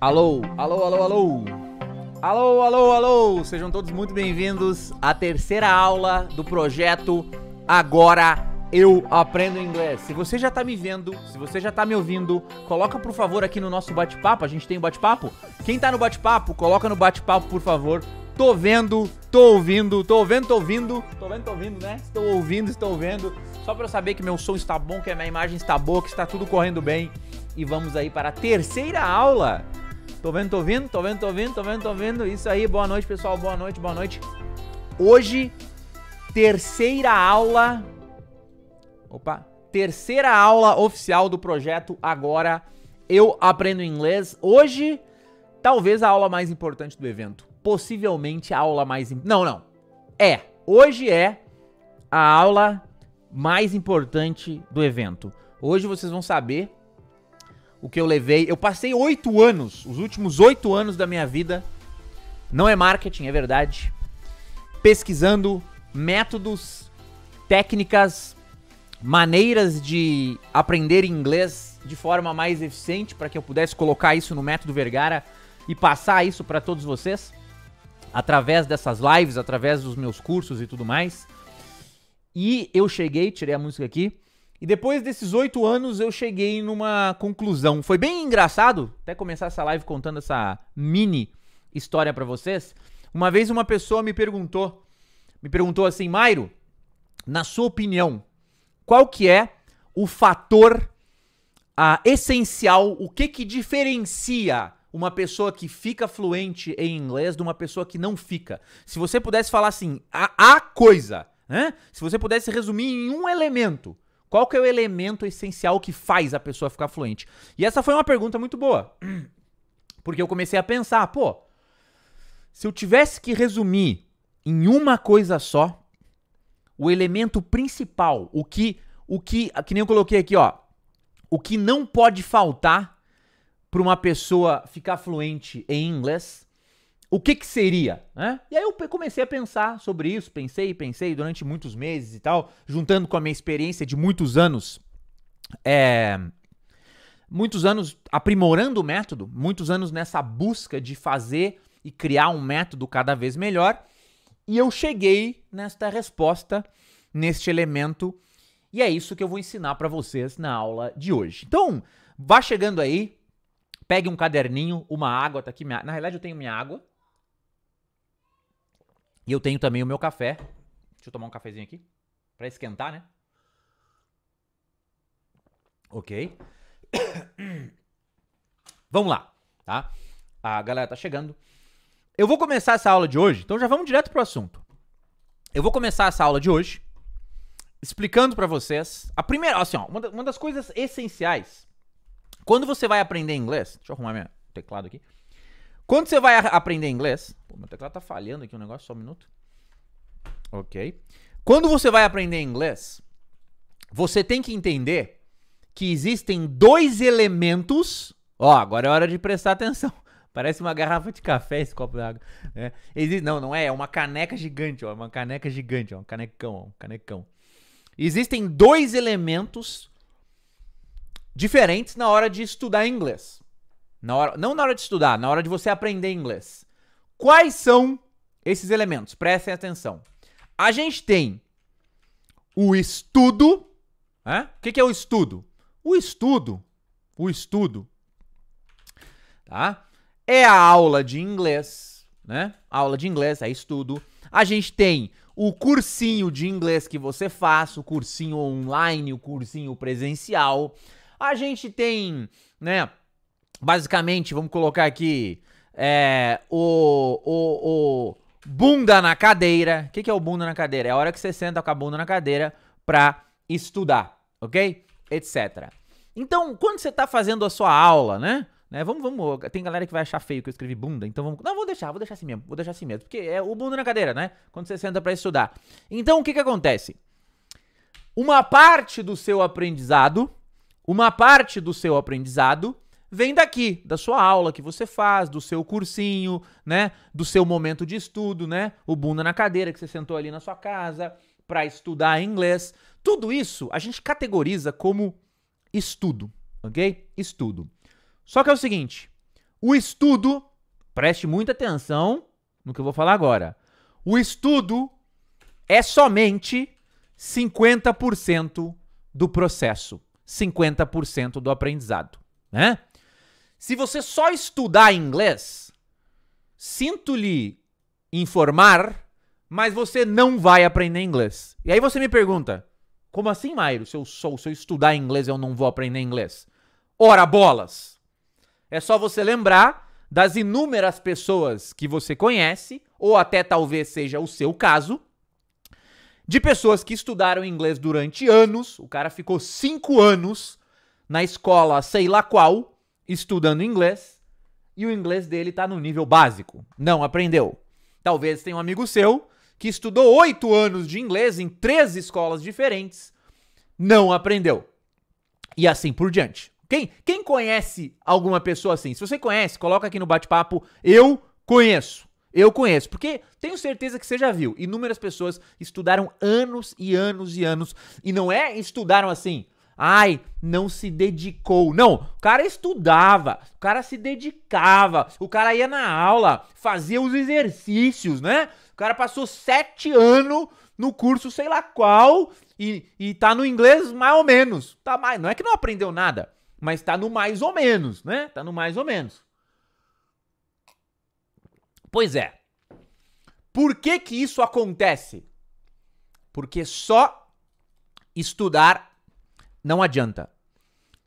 Alô, alô, alô, alô. Alô, alô, alô. Sejam todos muito bem-vindos à terceira aula do projeto Agora eu aprendo inglês. Se você já tá me vendo, se você já tá me ouvindo, coloca por favor aqui no nosso bate-papo. A gente tem um bate-papo? Quem tá no bate-papo, coloca no bate-papo, por favor, tô vendo, tô ouvindo, tô vendo, tô ouvindo, tô vendo, tô ouvindo, né? Estou ouvindo, estou vendo. Só para eu saber que meu som está bom, que a minha imagem está boa, que está tudo correndo bem. E vamos aí para a terceira aula. Tô vendo, tô ouvindo, tô vendo, tô ouvindo, tô vendo, tô ouvindo. Isso aí, boa noite, pessoal. Boa noite, boa noite. Hoje, terceira aula. Opa, terceira aula oficial do projeto Agora Eu Aprendo Inglês. Hoje, talvez a aula mais importante do evento possivelmente a aula mais. Não, não. É. Hoje é a aula mais importante do evento. Hoje vocês vão saber o que eu levei. Eu passei oito anos, os últimos oito anos da minha vida. Não é marketing, é verdade. Pesquisando métodos, técnicas, maneiras de aprender inglês de forma mais eficiente para que eu pudesse colocar isso no método Vergara e passar isso para todos vocês através dessas lives, através dos meus cursos e tudo mais. E eu cheguei, tirei a música aqui. E depois desses oito anos eu cheguei numa conclusão. Foi bem engraçado até começar essa live contando essa mini história para vocês. Uma vez uma pessoa me perguntou, me perguntou assim, Mairo, na sua opinião, qual que é o fator ah, essencial, o que que diferencia uma pessoa que fica fluente em inglês de uma pessoa que não fica. Se você pudesse falar assim, a, a coisa, né? Se você pudesse resumir em um elemento, qual que é o elemento essencial que faz a pessoa ficar fluente? E essa foi uma pergunta muito boa. Porque eu comecei a pensar, pô, se eu tivesse que resumir em uma coisa só, o elemento principal, o que o que, que nem eu coloquei aqui, ó, o que não pode faltar para uma pessoa ficar fluente em inglês, o que que seria, né? E aí eu comecei a pensar sobre isso, pensei e pensei durante muitos meses e tal, juntando com a minha experiência de muitos anos, é, muitos anos aprimorando o método, muitos anos nessa busca de fazer e criar um método cada vez melhor, e eu cheguei nesta resposta, neste elemento, e é isso que eu vou ensinar para vocês na aula de hoje. Então, vá chegando aí, Pegue um caderninho, uma água, tá aqui minha... Na realidade, eu tenho minha água. E eu tenho também o meu café. Deixa eu tomar um cafezinho aqui. para esquentar, né? Ok. vamos lá, tá? A galera tá chegando. Eu vou começar essa aula de hoje, então já vamos direto pro assunto. Eu vou começar essa aula de hoje explicando para vocês a primeira, assim, ó, uma, das coisas essenciais quando você vai aprender inglês, deixa eu arrumar meu teclado aqui. Quando você vai aprender inglês, pô, meu teclado tá falhando aqui um negócio, só um minuto. OK. Quando você vai aprender inglês, você tem que entender que existem dois elementos. Ó, agora é hora de prestar atenção. Parece uma garrafa de café esse copo d'água. Né? não, não é. É uma caneca gigante, ó. É uma caneca gigante, ó. Um canecão, ó, um canecão. Existem dois elementos diferentes na hora de estudar inglês. Na hora, não na hora de estudar, na hora de você aprender inglês. Quais são esses elementos? Prestem atenção. A gente tem o estudo. O que, que é o estudo? O estudo, o estudo, tá? É a aula de inglês, né? A aula de inglês é estudo. A gente tem o cursinho de inglês que você faz, o cursinho online, o cursinho presencial. A gente tem, né? Basicamente, vamos colocar aqui é, o, o, o bunda na cadeira. O que, que é o bunda na cadeira? É a hora que você senta com a bunda na cadeira pra estudar, ok? Etc. Então, quando você tá fazendo a sua aula, né? Né? Vamos, vamos. Tem galera que vai achar feio que eu escrevi bunda, então vamos. Não, vou deixar, vou deixar assim mesmo, vou deixar assim mesmo. Porque é o bunda na cadeira, né? Quando você senta para estudar. Então, o que que acontece? Uma parte do seu aprendizado uma parte do seu aprendizado vem daqui, da sua aula que você faz, do seu cursinho, né? Do seu momento de estudo, né? O bunda na cadeira que você sentou ali na sua casa para estudar inglês. Tudo isso a gente categoriza como estudo, ok? Estudo. Só que é o seguinte, o estudo, preste muita atenção no que eu vou falar agora. O estudo é somente 50% do processo. 50% do aprendizado, né? Se você só estudar inglês, sinto-lhe informar, mas você não vai aprender inglês. E aí você me pergunta, como assim, Mairo? Se eu, sou, se eu estudar inglês, eu não vou aprender inglês? Ora bolas! É só você lembrar das inúmeras pessoas que você conhece, ou até talvez seja o seu caso, de pessoas que estudaram inglês durante anos. O cara ficou cinco anos na escola, sei lá qual, estudando inglês. E o inglês dele tá no nível básico. Não aprendeu. Talvez tenha um amigo seu que estudou oito anos de inglês em três escolas diferentes. Não aprendeu. E assim por diante. Quem, quem conhece alguma pessoa assim? Se você conhece, coloca aqui no bate-papo. Eu conheço. Eu conheço, porque tenho certeza que você já viu. Inúmeras pessoas estudaram anos e anos e anos. E não é estudaram assim. Ai, não se dedicou. Não, o cara estudava, o cara se dedicava, o cara ia na aula, fazia os exercícios, né? O cara passou sete anos no curso, sei lá qual, e, e tá no inglês mais ou menos. Tá mais, não é que não aprendeu nada, mas tá no mais ou menos, né? Tá no mais ou menos. Pois é. Por que que isso acontece? Porque só estudar não adianta.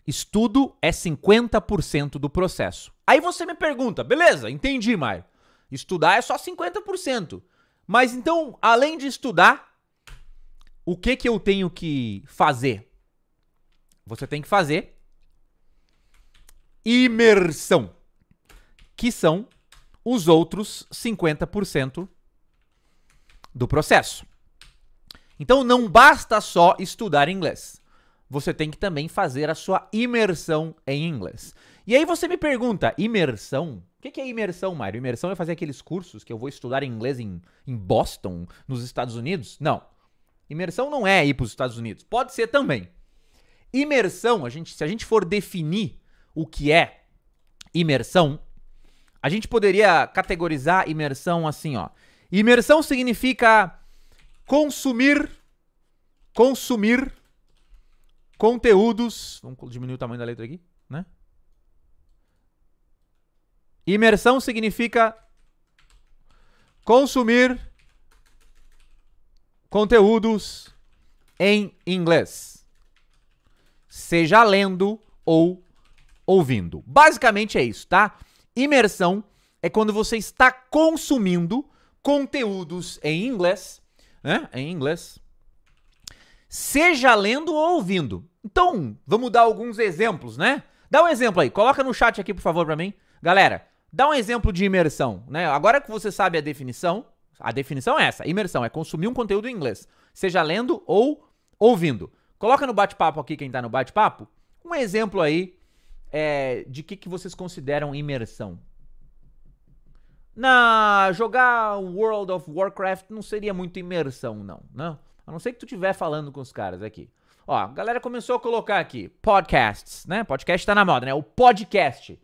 Estudo é 50% do processo. Aí você me pergunta, beleza, entendi, Maio. Estudar é só 50%. Mas então, além de estudar, o que que eu tenho que fazer? Você tem que fazer imersão, que são os outros 50% do processo. Então não basta só estudar inglês. Você tem que também fazer a sua imersão em inglês. E aí você me pergunta, imersão? O que, é imersão, Mário? Imersão é fazer aqueles cursos que eu vou estudar inglês em, em Boston, nos Estados Unidos? Não. Imersão não é ir para os Estados Unidos. Pode ser também. Imersão, a gente, se a gente for definir o que é imersão, a gente poderia categorizar imersão assim, ó. Imersão significa consumir consumir conteúdos, vamos diminuir o tamanho da letra aqui, né? Imersão significa consumir conteúdos em inglês. Seja lendo ou ouvindo. Basicamente é isso, tá? Imersão é quando você está consumindo conteúdos em inglês, né? Em inglês. Seja lendo ou ouvindo. Então, vamos dar alguns exemplos, né? Dá um exemplo aí. Coloca no chat aqui, por favor, para mim. Galera, dá um exemplo de imersão, né? Agora que você sabe a definição, a definição é essa. Imersão é consumir um conteúdo em inglês, seja lendo ou ouvindo. Coloca no bate-papo aqui quem tá no bate-papo, um exemplo aí é, de que, que vocês consideram imersão? Na jogar World of Warcraft não seria muito imersão, não, né? A não ser que tu estiver falando com os caras aqui. Ó, a galera começou a colocar aqui podcasts, né? Podcast tá na moda, né? O podcast.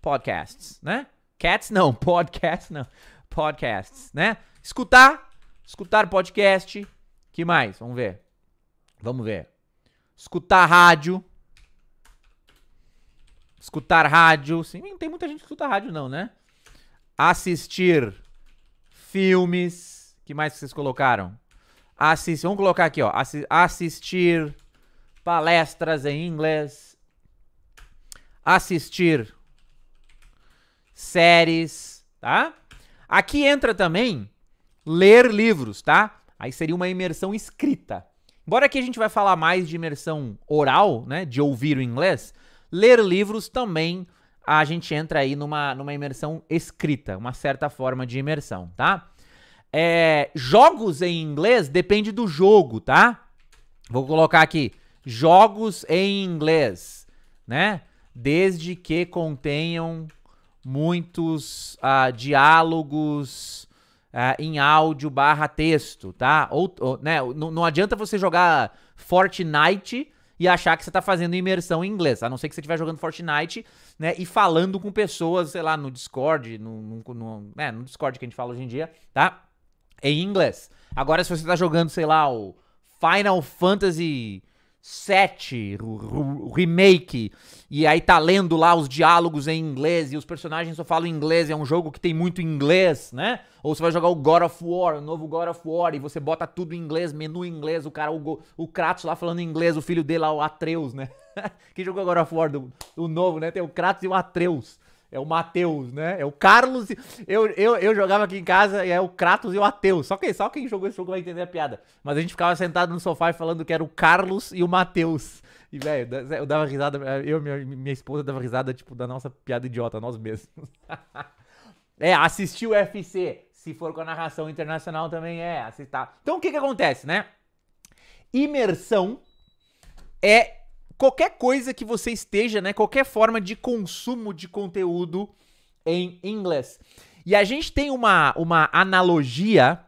Podcasts, né? Cats não, podcast não. Podcasts, né? Escutar, escutar podcast. Que mais? Vamos ver. Vamos ver. Escutar rádio, escutar rádio. Sim, não tem muita gente que escuta rádio, não, né? Assistir filmes. que mais vocês colocaram? Assistir. Vamos colocar aqui, ó. Assi assistir palestras em inglês. Assistir séries, tá? Aqui entra também ler livros, tá? Aí seria uma imersão escrita. Embora aqui a gente vai falar mais de imersão oral, né? De ouvir o inglês ler livros também a gente entra aí numa, numa imersão escrita, uma certa forma de imersão, tá? É, jogos em inglês depende do jogo, tá? Vou colocar aqui, jogos em inglês, né? Desde que contenham muitos uh, diálogos uh, em áudio barra texto, tá? Ou, ou né? Não, não adianta você jogar Fortnite e achar que você tá fazendo imersão em inglês, a não ser que você estiver jogando Fortnite, né, e falando com pessoas, sei lá, no Discord, no, no, no, é, no Discord que a gente fala hoje em dia, tá? Em inglês. Agora, se você tá jogando, sei lá, o Final Fantasy 7, o, remake, e aí tá lendo lá os diálogos em inglês e os personagens só falam inglês, é um jogo que tem muito inglês, né? Ou você vai jogar o God of War, o novo God of War, e você bota tudo em inglês, menu em inglês, o cara, o, o Kratos lá falando inglês, o filho dele lá, o Atreus, né? Quem jogou God of War do, do novo, né? Tem o Kratos e o Atreus. É o Matheus, né? É o Carlos. Eu, eu, eu jogava aqui em casa e é o Kratos e o Mateus. Só quem, só quem jogou esse jogo vai entender a piada. Mas a gente ficava sentado no sofá e falando que era o Carlos e o Mateus. E, velho, eu dava risada. Eu e minha, minha esposa dava risada, tipo, da nossa piada idiota, nós mesmos. é, assistir o UFC. Se for com a narração internacional também é. Assistar. Tá. Então o que que acontece, né? Imersão é qualquer coisa que você esteja, né? Qualquer forma de consumo de conteúdo em inglês. E a gente tem uma, uma analogia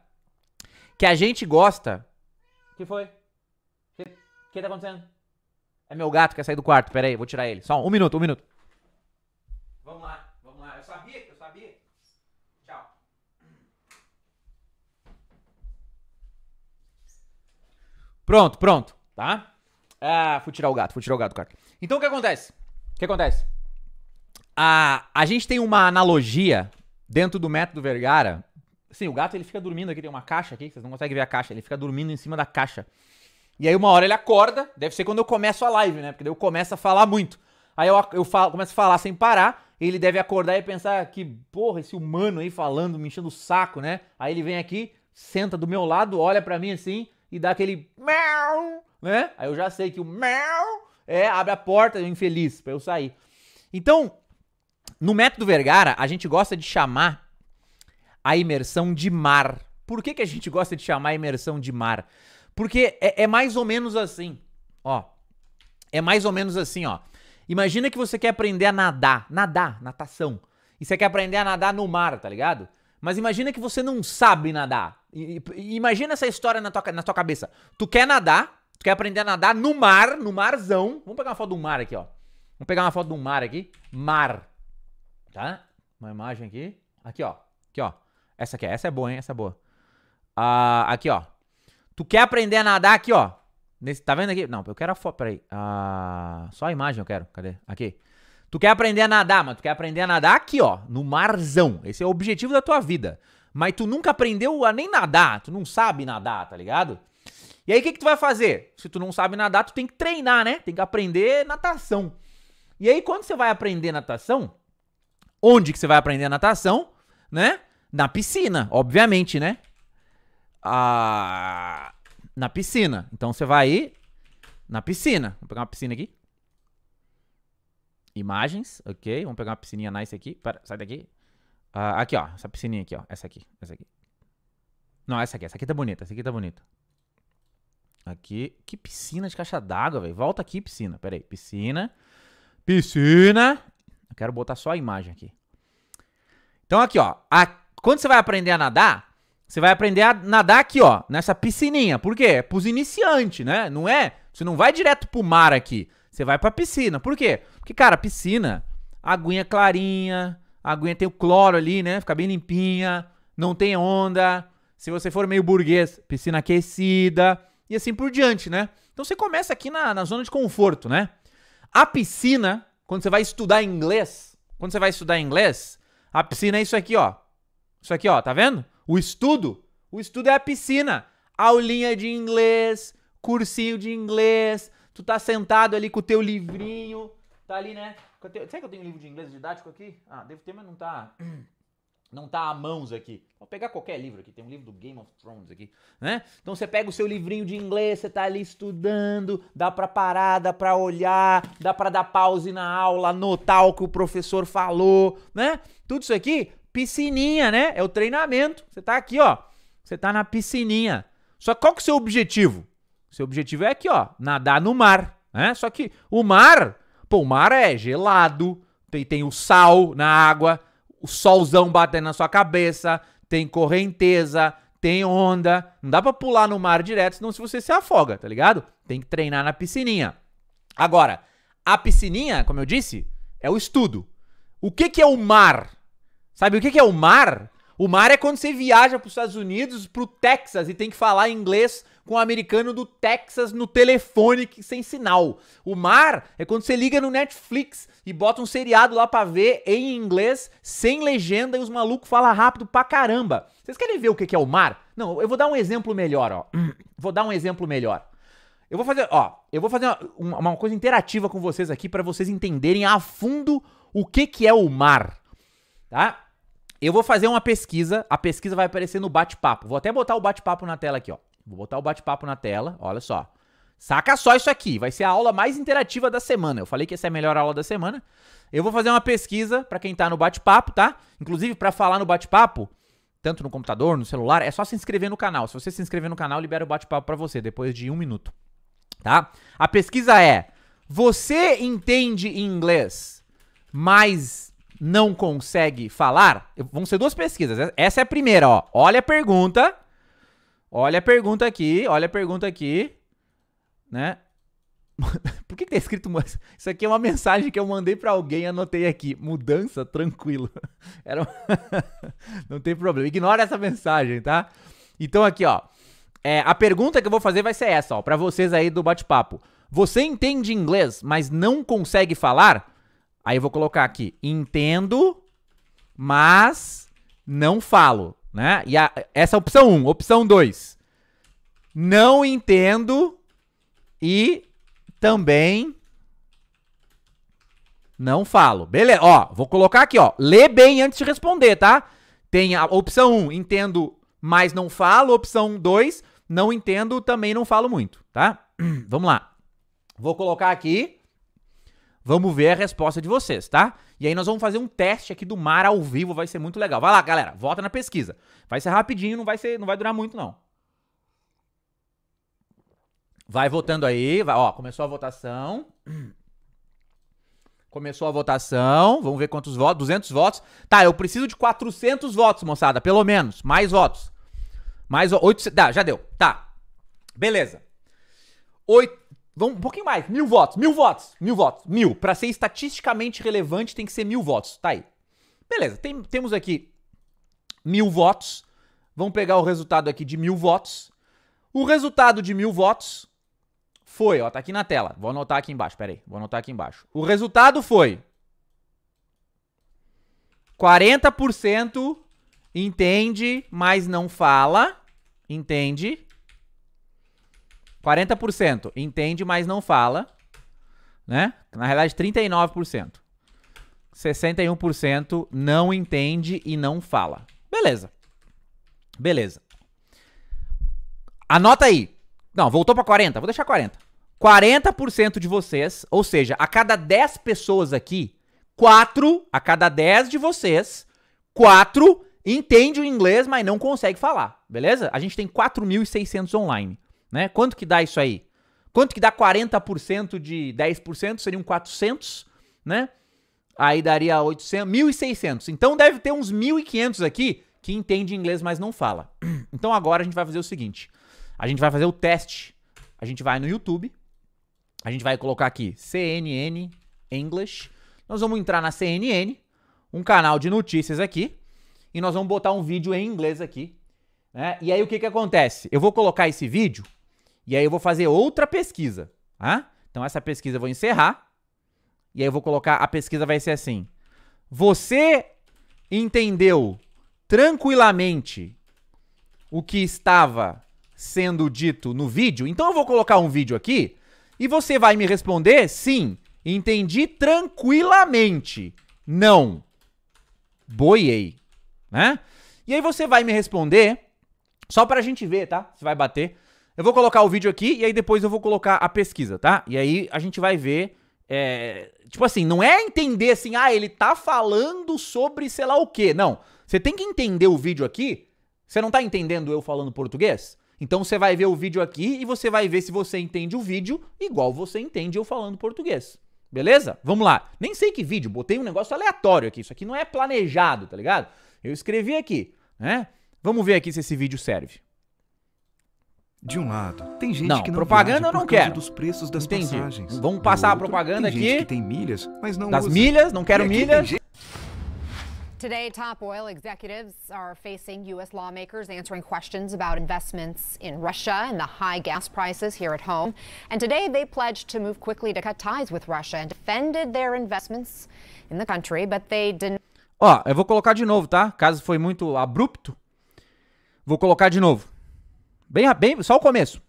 que a gente gosta. O que foi? O que, tá acontecendo? É meu gato que quer sair do quarto. Pera aí, vou tirar ele. Só um, um minuto, um minuto. Vamos lá, vamos lá. Eu sabia eu sabia. Tchau. Pronto, pronto, tá? Ah, fui tirar o gato, fui tirar o gato, cara. Então o que acontece? O que acontece? A, a gente tem uma analogia dentro do método Vergara. Sim, o gato ele fica dormindo aqui, tem uma caixa aqui, vocês não conseguem ver a caixa, ele fica dormindo em cima da caixa. E aí uma hora ele acorda, deve ser quando eu começo a live, né? Porque daí eu começo a falar muito. Aí eu, eu falo, começo a falar sem parar, ele deve acordar e pensar ah, que, porra, esse humano aí falando, me enchendo o saco, né? Aí ele vem aqui, senta do meu lado, olha para mim assim e dá aquele né? Aí eu já sei que o meu é abre a porta infeliz para eu sair. Então, no método Vergara, a gente gosta de chamar a imersão de mar. Por que, que a gente gosta de chamar a imersão de mar? Porque é, é mais ou menos assim, ó. É mais ou menos assim, ó. Imagina que você quer aprender a nadar, nadar, natação. E você quer aprender a nadar no mar, tá ligado? Mas imagina que você não sabe nadar. I, imagina essa história na tua, na tua cabeça. Tu quer nadar, Tu quer aprender a nadar no mar, no marzão. Vamos pegar uma foto do mar aqui, ó. Vamos pegar uma foto do mar aqui. Mar. Tá? Uma imagem aqui. Aqui, ó. Aqui, ó. Essa aqui, é, essa é boa, hein? Essa é boa. Ah, aqui, ó. Tu quer aprender a nadar aqui, ó. Nesse, tá vendo aqui? Não, eu quero a foto, peraí. Ah, só a imagem eu quero. Cadê? Aqui. Tu quer aprender a nadar, mas tu quer aprender a nadar aqui, ó, no marzão. Esse é o objetivo da tua vida. Mas tu nunca aprendeu a nem nadar, tu não sabe nadar, tá ligado? E aí o que, que tu vai fazer? Se tu não sabe nadar, tu tem que treinar, né? Tem que aprender natação. E aí quando você vai aprender natação, onde que você vai aprender natação, né? Na piscina, obviamente, né? Ah, na piscina. Então você vai aí na piscina. Vou pegar uma piscina aqui. Imagens, ok. Vamos pegar uma piscininha nice aqui. Pera, sai daqui. Ah, aqui, ó. Essa piscininha aqui, ó. Essa aqui, essa aqui. Não, essa aqui. Essa aqui tá bonita. Essa aqui tá bonita. Aqui. Que piscina de caixa d'água, velho. Volta aqui, piscina. Pera aí. Piscina. Piscina. Eu quero botar só a imagem aqui. Então aqui, ó. A... Quando você vai aprender a nadar, você vai aprender a nadar aqui, ó. Nessa piscininha. Por quê? É pros iniciantes, né? Não é? Você não vai direto pro mar aqui. Você vai pra piscina. Por quê? Porque, cara, piscina, aguinha clarinha, aguinha tem o cloro ali, né? Fica bem limpinha, não tem onda. Se você for meio burguês, piscina aquecida e assim por diante, né? Então você começa aqui na, na zona de conforto, né? A piscina, quando você vai estudar inglês, quando você vai estudar inglês, a piscina é isso aqui, ó. Isso aqui, ó, tá vendo? O estudo, o estudo é a piscina. Aulinha de inglês, cursinho de inglês, tu tá sentado ali com o teu livrinho, tá ali, né? Será que eu tenho um livro de inglês didático aqui? Ah, devo ter, mas não tá... não tá a mãos aqui. Vou pegar qualquer livro aqui, tem um livro do Game of Thrones aqui, né? Então você pega o seu livrinho de inglês, você tá ali estudando, dá para parar, dá para olhar, dá para dar pause na aula, anotar o que o professor falou, né? Tudo isso aqui, piscininha, né? É o treinamento. Você tá aqui, ó. Você tá na piscininha. Só qual que é o seu objetivo? O seu objetivo é aqui, ó, nadar no mar, né? Só que o mar, pô, o mar é gelado, tem, tem o sal na água, o solzão batendo na sua cabeça, tem correnteza, tem onda. Não dá pra pular no mar direto, senão se você se afoga, tá ligado? Tem que treinar na piscininha. Agora, a piscininha, como eu disse, é o estudo. O que, que é o mar? Sabe o que, que é o mar? O mar é quando você viaja para os Estados Unidos, para o Texas e tem que falar inglês com o americano do Texas no telefone sem sinal. O mar é quando você liga no Netflix e bota um seriado lá pra ver em inglês, sem legenda, e os malucos falam rápido pra caramba. Vocês querem ver o que é o mar? Não, eu vou dar um exemplo melhor, ó. Vou dar um exemplo melhor. Eu vou fazer, ó, eu vou fazer uma, uma coisa interativa com vocês aqui para vocês entenderem a fundo o que, que é o mar, tá? Eu vou fazer uma pesquisa, a pesquisa vai aparecer no bate-papo. Vou até botar o bate-papo na tela aqui, ó. Vou botar o bate-papo na tela, olha só. Saca só isso aqui, vai ser a aula mais interativa da semana. Eu falei que essa é a melhor aula da semana. Eu vou fazer uma pesquisa para quem tá no bate-papo, tá? Inclusive, para falar no bate-papo, tanto no computador, no celular, é só se inscrever no canal. Se você se inscrever no canal, libera o bate-papo para você depois de um minuto, tá? A pesquisa é: você entende inglês, mas não consegue falar? Vão ser duas pesquisas. Essa é a primeira, ó. Olha a pergunta Olha a pergunta aqui, olha a pergunta aqui, né? Por que, que tá escrito isso aqui é uma mensagem que eu mandei para alguém, anotei aqui, mudança tranquilo. Era Não tem problema. Ignora essa mensagem, tá? Então aqui, ó. É, a pergunta que eu vou fazer vai ser essa, ó, para vocês aí do bate-papo. Você entende inglês, mas não consegue falar? Aí eu vou colocar aqui, entendo, mas não falo. Né? E a, essa é a opção 1. Um. Opção 2. Não entendo e também não falo. Beleza, ó, vou colocar aqui, ó. Lê bem antes de responder, tá? Tem a opção 1, um, entendo, mas não falo. Opção 2, não entendo, também não falo muito, tá? Vamos lá. Vou colocar aqui Vamos ver a resposta de vocês, tá? E aí nós vamos fazer um teste aqui do mar ao vivo, vai ser muito legal. Vai lá, galera, vota na pesquisa. Vai ser rapidinho, não vai ser, não vai durar muito não. Vai votando aí, vai, ó, começou a votação. Começou a votação, vamos ver quantos votos, 200 votos. Tá, eu preciso de 400 votos, moçada, pelo menos, mais votos. Mais 8, dá, já deu. Tá. Beleza. 8 Vamos um pouquinho mais. Mil votos, mil votos, mil votos, mil. Para ser estatisticamente relevante, tem que ser mil votos. Tá aí. Beleza, tem, temos aqui mil votos. Vamos pegar o resultado aqui de mil votos. O resultado de mil votos foi, ó, tá aqui na tela. Vou anotar aqui embaixo, peraí. Vou anotar aqui embaixo. O resultado foi 40% entende, mas não fala. Entende. 40% entende, mas não fala, né? Na realidade, 39%. 61% não entende e não fala. Beleza. Beleza. Anota aí. Não, voltou para 40, vou deixar 40. 40% de vocês, ou seja, a cada 10 pessoas aqui, 4 a cada 10 de vocês, 4 entende o inglês, mas não consegue falar, beleza? A gente tem 4.600 online. Né? Quanto que dá isso aí? Quanto que dá 40% de 10%? Seriam 400, né? Aí daria 800, 1.600. Então deve ter uns 1.500 aqui que entende inglês, mas não fala. Então agora a gente vai fazer o seguinte. A gente vai fazer o teste. A gente vai no YouTube. A gente vai colocar aqui CNN English. Nós vamos entrar na CNN, um canal de notícias aqui. E nós vamos botar um vídeo em inglês aqui. Né? E aí o que, que acontece? Eu vou colocar esse vídeo e aí eu vou fazer outra pesquisa. Ah? Então essa pesquisa eu vou encerrar. E aí eu vou colocar, a pesquisa vai ser assim. Você entendeu tranquilamente o que estava sendo dito no vídeo? Então eu vou colocar um vídeo aqui e você vai me responder sim, entendi tranquilamente. Não. Boiei, né? E aí você vai me responder só para a gente ver, tá? Se vai bater. Eu vou colocar o vídeo aqui e aí depois eu vou colocar a pesquisa, tá? E aí a gente vai ver. É, tipo assim, não é entender assim, ah, ele tá falando sobre sei lá o quê. Não. Você tem que entender o vídeo aqui. Você não tá entendendo eu falando português? Então você vai ver o vídeo aqui e você vai ver se você entende o vídeo igual você entende eu falando português. Beleza? Vamos lá. Nem sei que vídeo, botei um negócio aleatório aqui. Isso aqui não é planejado, tá ligado? Eu escrevi aqui, né? Vamos ver aqui se esse vídeo serve. De um lado, tem gente não, que não propaganda eu não quero. dos preços das Entendi. passagens. Vamos passar outro, a propaganda tem aqui. Gente que tem milhas, mas não Das usa. milhas, não quero milhas. Today, top oil executives are facing U.S. lawmakers answering questions about investments in Russia and the high gas prices here at home. And today, they pledged to move quickly to cut ties with Russia and defended their investments in the country, but they didn't. Ó, eu vou colocar de novo, tá? Caso foi muito abrupto, vou colocar de novo. Bem, bem, só o começo.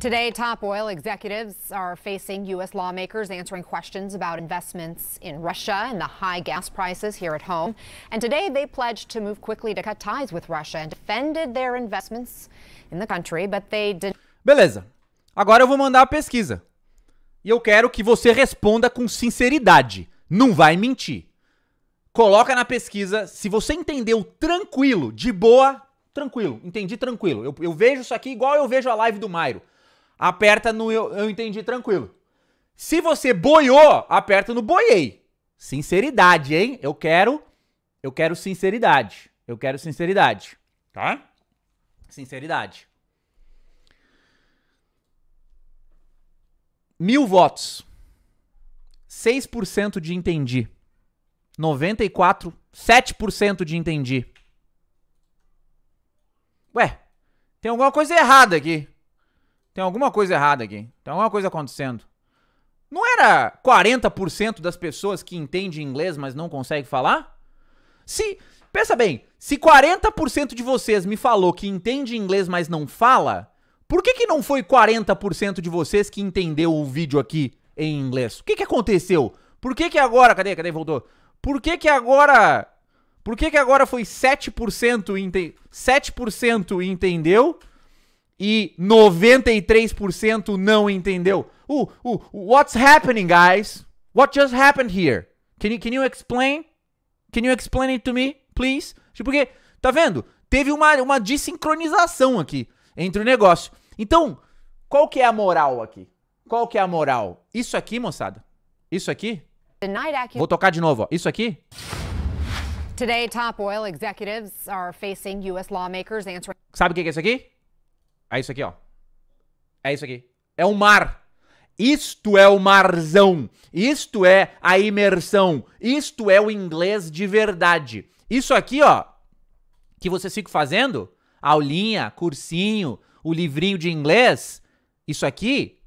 Today, top oil executives are facing U.S. lawmakers answering questions about investments in Russia and the high gas prices here at home. And today, they pledged to move quickly to cut ties with Russia and defended their investments in the country, but they did. Beleza. Agora eu vou mandar a pesquisa. E eu quero que você responda com sinceridade. Não vai mentir. Coloca na pesquisa. Se você entendeu tranquilo, de boa, tranquilo, entendi tranquilo. Eu, eu vejo isso aqui igual eu vejo a live do Mairo. Aperta no eu, eu entendi tranquilo. Se você boiou, aperta no boiei. Sinceridade, hein? Eu quero eu quero sinceridade. Eu quero sinceridade, tá? Sinceridade. Mil votos. 6% de entendi. 94, 7% de entendi. Ué, tem alguma coisa errada aqui. Tem alguma coisa errada aqui. Tem alguma coisa acontecendo. Não era 40% das pessoas que entendem inglês, mas não conseguem falar? Se. Pensa bem, se 40% de vocês me falou que entende inglês, mas não fala, por que, que não foi 40% de vocês que entendeu o vídeo aqui em inglês? O que, que aconteceu? Por que, que agora. Cadê? Cadê? Voltou. Por que, que agora por que, que agora foi 7% ente 7% entendeu e 93% não entendeu? Uh, uh, what's happening, guys? What just happened here? Can you, can you explain? Can you explain it to me, please? Tipo, porque, tá vendo? Teve uma, uma desincronização aqui entre o negócio. Então, qual que é a moral aqui? Qual que é a moral? Isso aqui, moçada. Isso aqui. Vou tocar de novo, ó. Isso aqui. Today, top oil executives are facing US lawmakers answering. Sabe o que é isso aqui? É isso aqui, ó. É isso aqui. É o mar. Isto é o marzão. Isto é a imersão. Isto é o inglês de verdade. Isso aqui, ó, que você fica fazendo, aulinha, cursinho, o livrinho de inglês, isso aqui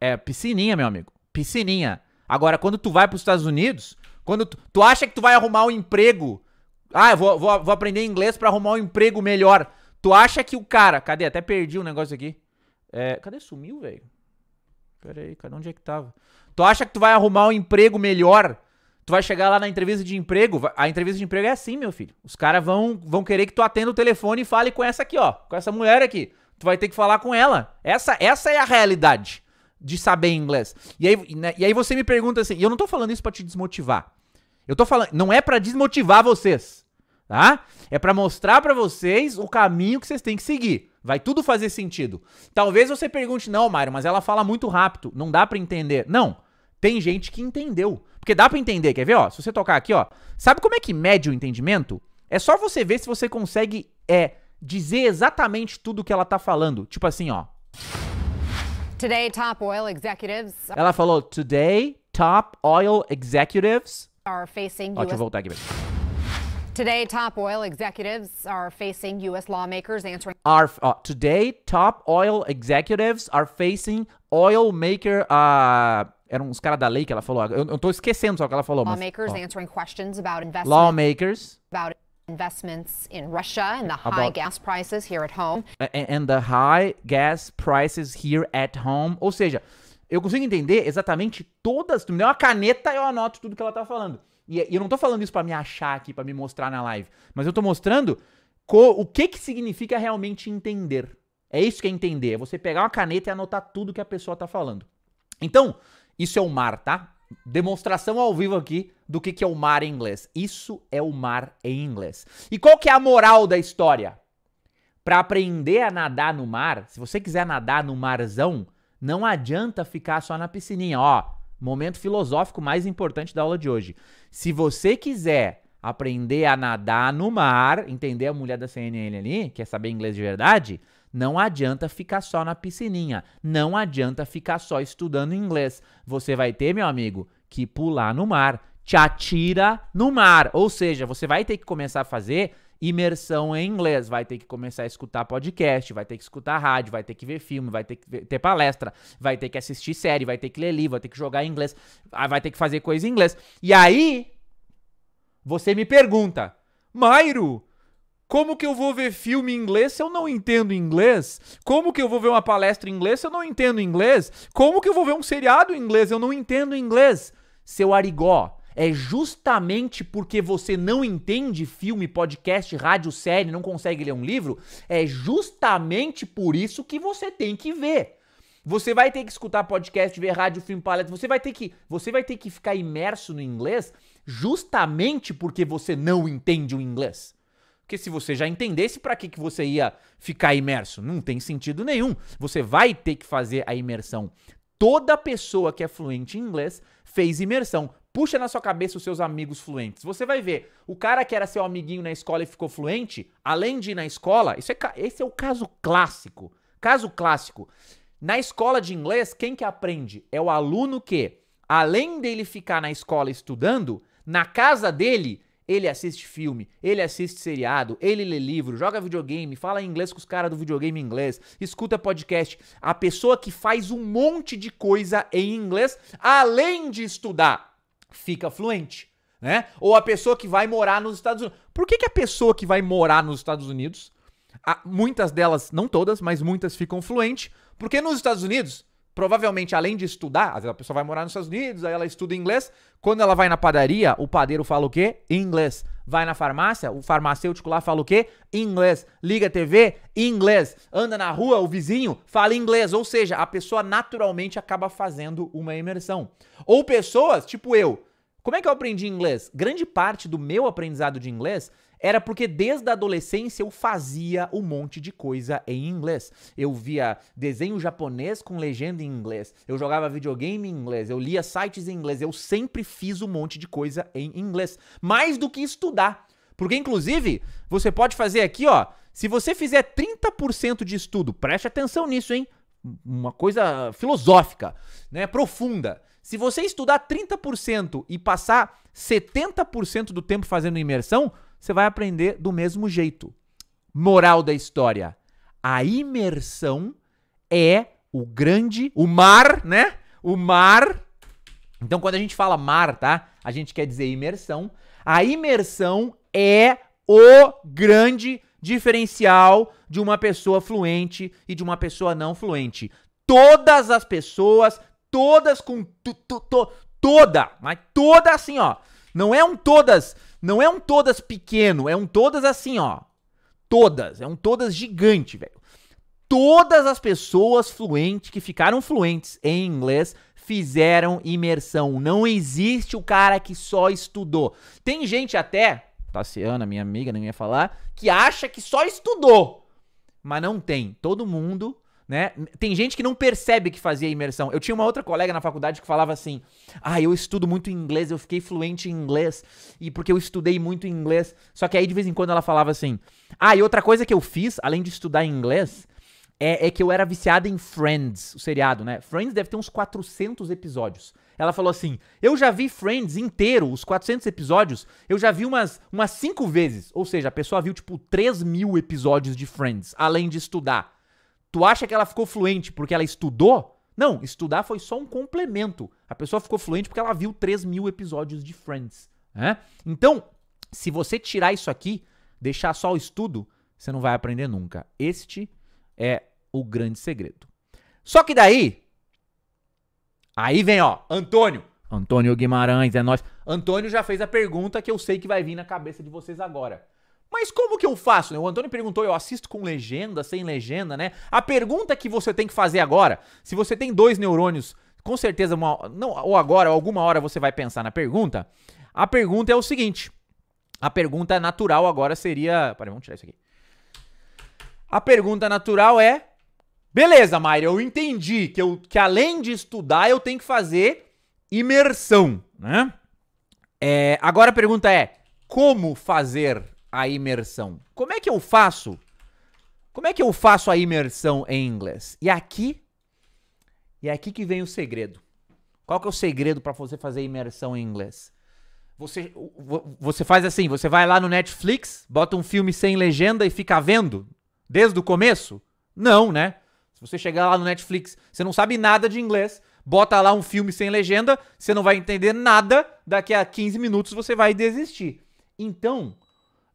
é piscininha, meu amigo. Piscininha. Agora, quando tu vai para os Estados Unidos, quando tu, tu acha que tu vai arrumar um emprego. Ah, eu vou, vou, vou aprender inglês para arrumar um emprego melhor. Tu acha que o cara. Cadê? Até perdi o um negócio aqui. É, cadê? Sumiu, velho? Pera aí, cadê onde é que tava? Tu acha que tu vai arrumar um emprego melhor? Tu vai chegar lá na entrevista de emprego. A entrevista de emprego é assim, meu filho. Os caras vão, vão querer que tu atenda o telefone e fale com essa aqui, ó. Com essa mulher aqui. Tu vai ter que falar com ela. Essa, essa é a realidade de saber inglês. E aí, né, e aí você me pergunta assim, e eu não tô falando isso para te desmotivar. Eu tô falando, não é para desmotivar vocês, tá? É para mostrar para vocês o caminho que vocês têm que seguir. Vai tudo fazer sentido. Talvez você pergunte, não, Mário, mas ela fala muito rápido, não dá para entender. Não, tem gente que entendeu. Porque dá para entender, quer ver, ó? Se você tocar aqui, ó. Sabe como é que mede o entendimento? É só você ver se você consegue é dizer exatamente tudo o que ela tá falando. Tipo assim, ó. Today top oil executives. Ela falou: "Today top oil executives are facing Ultravolta gibi. Today, top oil executives are facing U.S. lawmakers answering. Are uh, today top oil executives are facing oil maker. Uh, eram uns caras da lei que ela falou. Eu, eu tô esquecendo só o que ela falou. Lawmakers mas, answering questions about investments. Lawmakers. About investments in Russia and the high about, gas prices here at home. And, and the high gas prices here at home. Ou seja, eu consigo entender exatamente todas. Se me der uma caneta, eu anoto tudo que ela tá falando. E, e eu não tô falando isso para me achar aqui, para me mostrar na live. Mas eu tô mostrando co, o que que significa realmente entender. É isso que é entender. É você pegar uma caneta e anotar tudo que a pessoa tá falando. Então, isso é o mar, tá? Demonstração ao vivo aqui do que, que é o mar em inglês. Isso é o mar em inglês. E qual que é a moral da história? Para aprender a nadar no mar, se você quiser nadar no marzão, não adianta ficar só na piscininha, ó. Momento filosófico mais importante da aula de hoje. Se você quiser aprender a nadar no mar, entender a mulher da CNN ali, quer é saber inglês de verdade, não adianta ficar só na piscininha. Não adianta ficar só estudando inglês. Você vai ter, meu amigo, que pular no mar. Te atira no mar. Ou seja, você vai ter que começar a fazer imersão em inglês. Vai ter que começar a escutar podcast, vai ter que escutar rádio, vai ter que ver filme, vai ter que ver, ter palestra, vai ter que assistir série, vai ter que ler livro, vai ter que jogar em inglês, ah, vai ter que fazer coisa em inglês. E aí, você me pergunta, Mairo, como que eu vou ver filme em inglês se eu não entendo inglês? Como que eu vou ver uma palestra em inglês se eu não entendo inglês? Como que eu vou ver um seriado em inglês se eu não entendo inglês? Seu arigó, é justamente porque você não entende filme, podcast, rádio, série, não consegue ler um livro, é justamente por isso que você tem que ver. Você vai ter que escutar podcast, ver rádio, filme, paleta, você vai ter que, você vai ter que ficar imerso no inglês justamente porque você não entende o inglês. Porque se você já entendesse, para que, que você ia ficar imerso? Não tem sentido nenhum. Você vai ter que fazer a imersão. Toda pessoa que é fluente em inglês fez imersão. Puxa na sua cabeça os seus amigos fluentes. Você vai ver, o cara que era seu amiguinho na escola e ficou fluente, além de ir na escola, isso é, esse é o caso clássico. Caso clássico. Na escola de inglês, quem que aprende? É o aluno que, além dele ficar na escola estudando, na casa dele, ele assiste filme, ele assiste seriado, ele lê livro, joga videogame, fala inglês com os caras do videogame inglês, escuta podcast. A pessoa que faz um monte de coisa em inglês, além de estudar fica fluente, né? Ou a pessoa que vai morar nos Estados Unidos. Por que, que a pessoa que vai morar nos Estados Unidos, a, muitas delas, não todas, mas muitas ficam fluente? Porque nos Estados Unidos, provavelmente além de estudar, às vezes a pessoa vai morar nos Estados Unidos, aí ela estuda inglês. Quando ela vai na padaria, o padeiro fala o quê? Inglês. Vai na farmácia, o farmacêutico lá fala o quê? Inglês. Liga a TV, inglês. Anda na rua, o vizinho fala inglês. Ou seja, a pessoa naturalmente acaba fazendo uma imersão. Ou pessoas, tipo eu, como é que eu aprendi inglês? Grande parte do meu aprendizado de inglês era porque desde a adolescência eu fazia um monte de coisa em inglês. Eu via desenho japonês com legenda em inglês, eu jogava videogame em inglês, eu lia sites em inglês, eu sempre fiz um monte de coisa em inglês, mais do que estudar. Porque inclusive, você pode fazer aqui, ó, se você fizer 30% de estudo, preste atenção nisso, hein? Uma coisa filosófica, né, profunda. Se você estudar 30% e passar 70% do tempo fazendo imersão, você vai aprender do mesmo jeito. Moral da história: a imersão é o grande, o mar, né? O mar. Então, quando a gente fala mar, tá? A gente quer dizer imersão. A imersão é o grande diferencial de uma pessoa fluente e de uma pessoa não fluente. Todas as pessoas todas com tu, toda, mas toda assim, ó. Não é um todas, não é um todas pequeno, é um todas assim, ó. Todas, é um todas gigante, velho. Todas as pessoas fluentes que ficaram fluentes em inglês fizeram imersão. Não existe o cara que só estudou. Tem gente até, Tassiana, tá minha amiga, não ia falar, que acha que só estudou. Mas não tem. Todo mundo né? Tem gente que não percebe que fazia imersão. Eu tinha uma outra colega na faculdade que falava assim: "Ah, eu estudo muito inglês, eu fiquei fluente em inglês e porque eu estudei muito inglês". Só que aí de vez em quando ela falava assim: "Ah, e outra coisa que eu fiz, além de estudar inglês, é, é que eu era viciada em Friends, o seriado, né? Friends deve ter uns 400 episódios. Ela falou assim: Eu já vi Friends inteiro, os 400 episódios, eu já vi umas, umas 5 vezes. Ou seja, a pessoa viu, tipo, 3 mil episódios de Friends, além de estudar. Tu acha que ela ficou fluente porque ela estudou? Não, estudar foi só um complemento. A pessoa ficou fluente porque ela viu 3 mil episódios de Friends. Né? Então, se você tirar isso aqui, deixar só o estudo, você não vai aprender nunca. Este é o grande segredo. Só que daí. Aí vem, ó, Antônio. Antônio Guimarães, é nós. Antônio já fez a pergunta que eu sei que vai vir na cabeça de vocês agora. Mas como que eu faço? Né? O Antônio perguntou, eu assisto com legenda, sem legenda, né? A pergunta que você tem que fazer agora, se você tem dois neurônios, com certeza, uma, não, ou agora, alguma hora você vai pensar na pergunta. A pergunta é o seguinte. A pergunta natural agora seria. Peraí, vamos tirar isso aqui. A pergunta natural é. Beleza, Mayra, eu entendi que, eu, que além de estudar, eu tenho que fazer imersão, né? É, agora a pergunta é: como fazer a imersão? Como é que eu faço? Como é que eu faço a imersão em inglês? E aqui e aqui que vem o segredo. Qual que é o segredo para você fazer imersão em inglês? Você, você faz assim, você vai lá no Netflix, bota um filme sem legenda e fica vendo desde o começo? Não, né? Se você chegar lá no Netflix, você não sabe nada de inglês, bota lá um filme sem legenda, você não vai entender nada, daqui a 15 minutos você vai desistir. Então,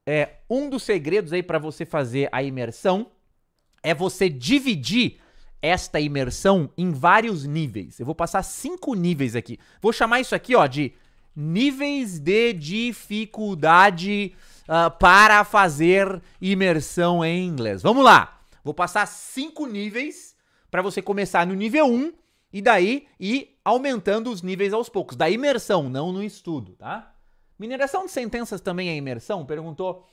é, um dos segredos aí para você fazer a imersão é você dividir esta imersão em vários níveis. Eu vou passar cinco níveis aqui. Vou chamar isso aqui, ó, de níveis de dificuldade uh, para fazer imersão em inglês. Vamos lá. Vou passar cinco níveis para você começar no nível 1 um, e daí ir aumentando os níveis aos poucos, da imersão, não no estudo, tá? Mineração de sentenças também é imersão? Perguntou.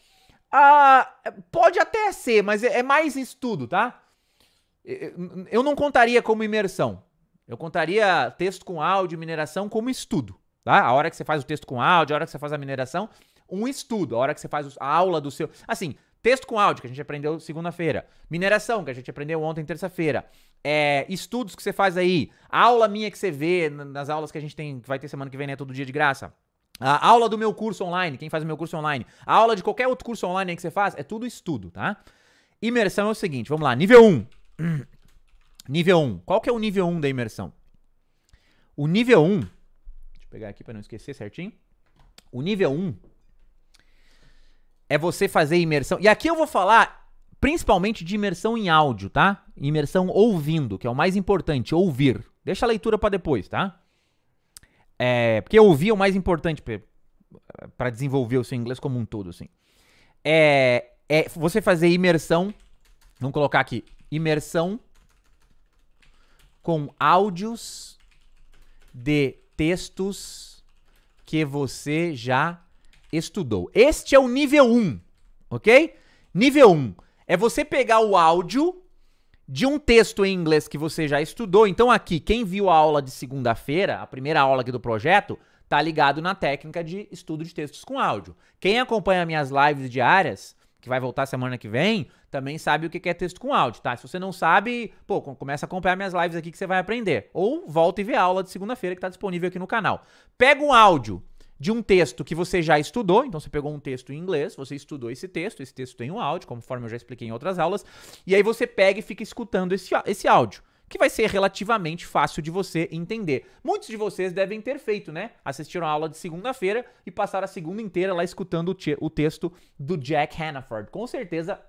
Ah, pode até ser, mas é, é mais estudo, tá? Eu não contaria como imersão. Eu contaria texto com áudio, mineração como estudo, tá? A hora que você faz o texto com áudio, a hora que você faz a mineração, um estudo. A hora que você faz a aula do seu. Assim, texto com áudio, que a gente aprendeu segunda-feira. Mineração, que a gente aprendeu ontem, terça-feira. É, estudos que você faz aí. Aula minha que você vê nas aulas que a gente tem, que vai ter semana que vem, né? Todo dia de graça. A aula do meu curso online, quem faz o meu curso online, a aula de qualquer outro curso online que você faz, é tudo estudo, tá? Imersão é o seguinte, vamos lá, nível 1. Nível 1. Qual que é o nível 1 da imersão? O nível 1, deixa eu pegar aqui para não esquecer certinho. O nível 1 é você fazer imersão. E aqui eu vou falar principalmente de imersão em áudio, tá? Imersão ouvindo, que é o mais importante, ouvir. Deixa a leitura para depois, tá? É, porque ouvir é o mais importante para desenvolver o seu inglês como um todo, assim. É, é você fazer imersão, vamos colocar aqui, imersão com áudios de textos que você já estudou. Este é o nível 1, ok? Nível 1 é você pegar o áudio de um texto em inglês que você já estudou. Então aqui, quem viu a aula de segunda-feira, a primeira aula aqui do projeto, tá ligado na técnica de estudo de textos com áudio. Quem acompanha minhas lives diárias, que vai voltar semana que vem, também sabe o que é texto com áudio, tá? Se você não sabe, pô, começa a acompanhar minhas lives aqui que você vai aprender. Ou volta e vê a aula de segunda-feira que está disponível aqui no canal. Pega um áudio de um texto que você já estudou, então você pegou um texto em inglês, você estudou esse texto, esse texto tem um áudio, conforme eu já expliquei em outras aulas, e aí você pega e fica escutando esse, esse áudio, que vai ser relativamente fácil de você entender. Muitos de vocês devem ter feito, né? Assistiram a aula de segunda-feira e passaram a segunda inteira lá escutando o, o texto do Jack Hannaford. Com certeza,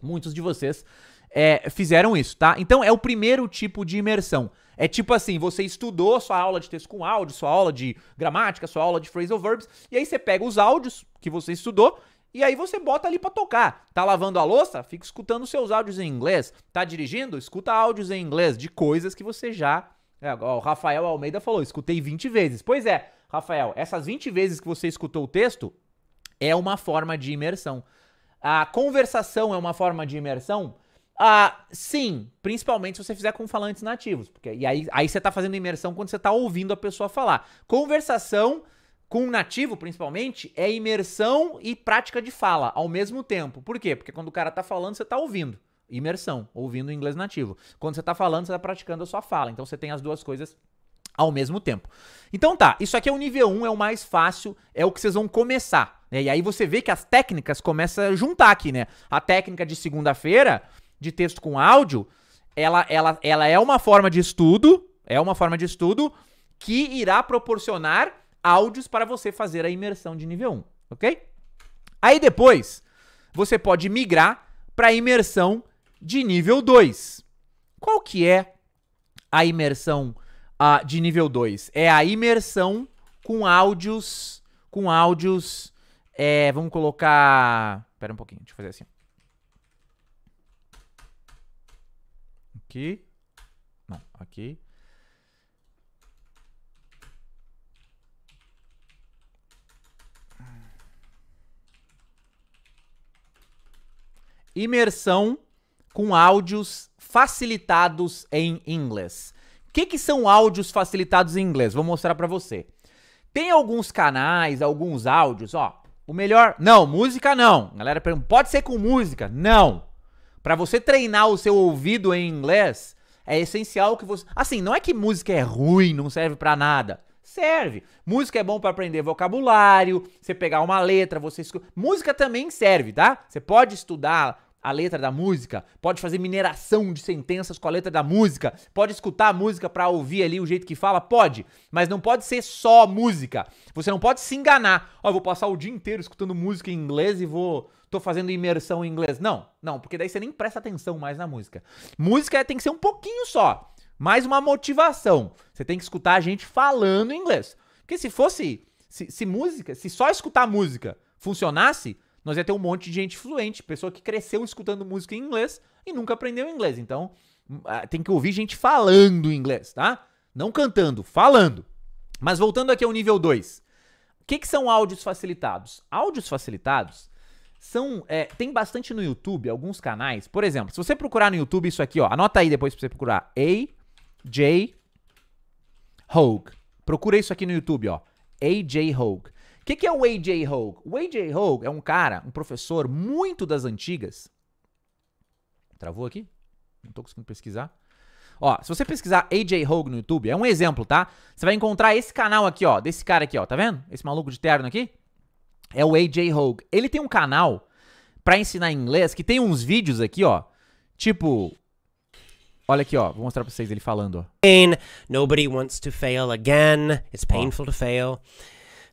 muitos de vocês é, fizeram isso, tá? Então é o primeiro tipo de imersão. É tipo assim, você estudou sua aula de texto com áudio, sua aula de gramática, sua aula de phrasal verbs, e aí você pega os áudios que você estudou e aí você bota ali para tocar. Tá lavando a louça? Fica escutando seus áudios em inglês. Tá dirigindo? Escuta áudios em inglês de coisas que você já. É, o Rafael Almeida falou: escutei 20 vezes. Pois é, Rafael, essas 20 vezes que você escutou o texto é uma forma de imersão. A conversação é uma forma de imersão? Ah, sim, principalmente se você fizer com falantes nativos. Porque, e aí, aí você tá fazendo imersão quando você tá ouvindo a pessoa falar. Conversação com nativo, principalmente, é imersão e prática de fala ao mesmo tempo. Por quê? Porque quando o cara tá falando, você tá ouvindo. Imersão, ouvindo inglês nativo. Quando você tá falando, você tá praticando a sua fala. Então você tem as duas coisas ao mesmo tempo. Então tá, isso aqui é o nível 1, é o mais fácil, é o que vocês vão começar. Né? E aí você vê que as técnicas começam a juntar aqui, né? A técnica de segunda-feira de texto com áudio, ela, ela, ela é uma forma de estudo, é uma forma de estudo que irá proporcionar áudios para você fazer a imersão de nível 1, ok? Aí depois, você pode migrar para a imersão de nível 2. Qual que é a imersão uh, de nível 2? É a imersão com áudios, com áudios, é, vamos colocar... Pera um pouquinho, deixa eu fazer assim. aqui. Não, aqui. Imersão com áudios facilitados em inglês. O que, que são áudios facilitados em inglês? Vou mostrar para você. Tem alguns canais, alguns áudios, ó. O melhor. Não, música não. A galera pergunta, pode ser com música? Não. Para você treinar o seu ouvido em inglês, é essencial que você. Assim, não é que música é ruim, não serve para nada. Serve. Música é bom para aprender vocabulário, você pegar uma letra, você. Música também serve, tá? Você pode estudar a letra da música, pode fazer mineração de sentenças com a letra da música, pode escutar a música para ouvir ali o jeito que fala, pode, mas não pode ser só música. Você não pode se enganar. Ó, oh, vou passar o dia inteiro escutando música em inglês e vou tô fazendo imersão em inglês. Não, não, porque daí você nem presta atenção mais na música. Música é, tem que ser um pouquinho só, mais uma motivação. Você tem que escutar a gente falando inglês. Porque se fosse, se, se música, se só escutar música funcionasse, nós ia ter um monte de gente fluente, pessoa que cresceu escutando música em inglês e nunca aprendeu inglês. Então, hum, ah, tem que ouvir gente falando inglês, tá? Não cantando, falando. Mas voltando aqui ao nível 2. O que, que são áudios facilitados? Áudios facilitados são. É, tem bastante no YouTube, alguns canais. Por exemplo, se você procurar no YouTube isso aqui, ó. Anota aí depois pra você procurar. AJ Hogue. Procura isso aqui no YouTube, ó. AJ Hogue. O que, que é o AJ Hogue? O AJ Hogue é um cara, um professor muito das antigas. Travou aqui? Não tô conseguindo pesquisar. Ó, se você pesquisar AJ Hogue no YouTube, é um exemplo, tá? Você vai encontrar esse canal aqui, ó, desse cara aqui, ó, tá vendo? Esse maluco de terno aqui. É o AJ Hogue. Ele tem um canal para ensinar inglês que tem uns vídeos aqui, ó. Tipo, Olha aqui, ó. Vou mostrar pra vocês ele falando, ó. Pain. Nobody wants to fail again. It's painful to fail.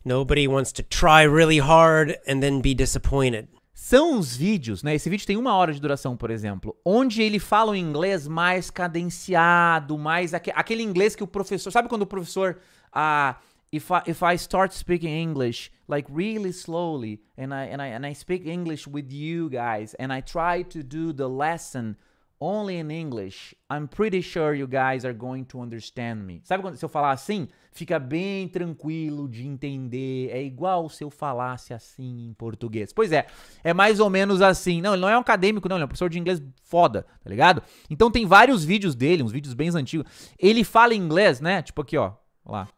Nobody wants to try really hard and then be disappointed. São os vídeos, né? Esse vídeo tem uma hora de duração, por exemplo, onde ele fala um inglês mais cadenciado, mais aquele inglês que o professor. Sabe quando o professor ah, if I if I start speaking English like really slowly and I and I and I speak English with you guys and I try to do the lesson only in English, I'm pretty sure you guys are going to understand me. Sabe quando se eu falar assim, fica bem tranquilo de entender, é igual se eu falasse assim em português. Pois é, é mais ou menos assim. Não, ele não é um acadêmico, não, ele é um professor de inglês foda, tá ligado? Então tem vários vídeos dele, uns vídeos bem antigos. Ele fala inglês, né? Tipo aqui, ó, lá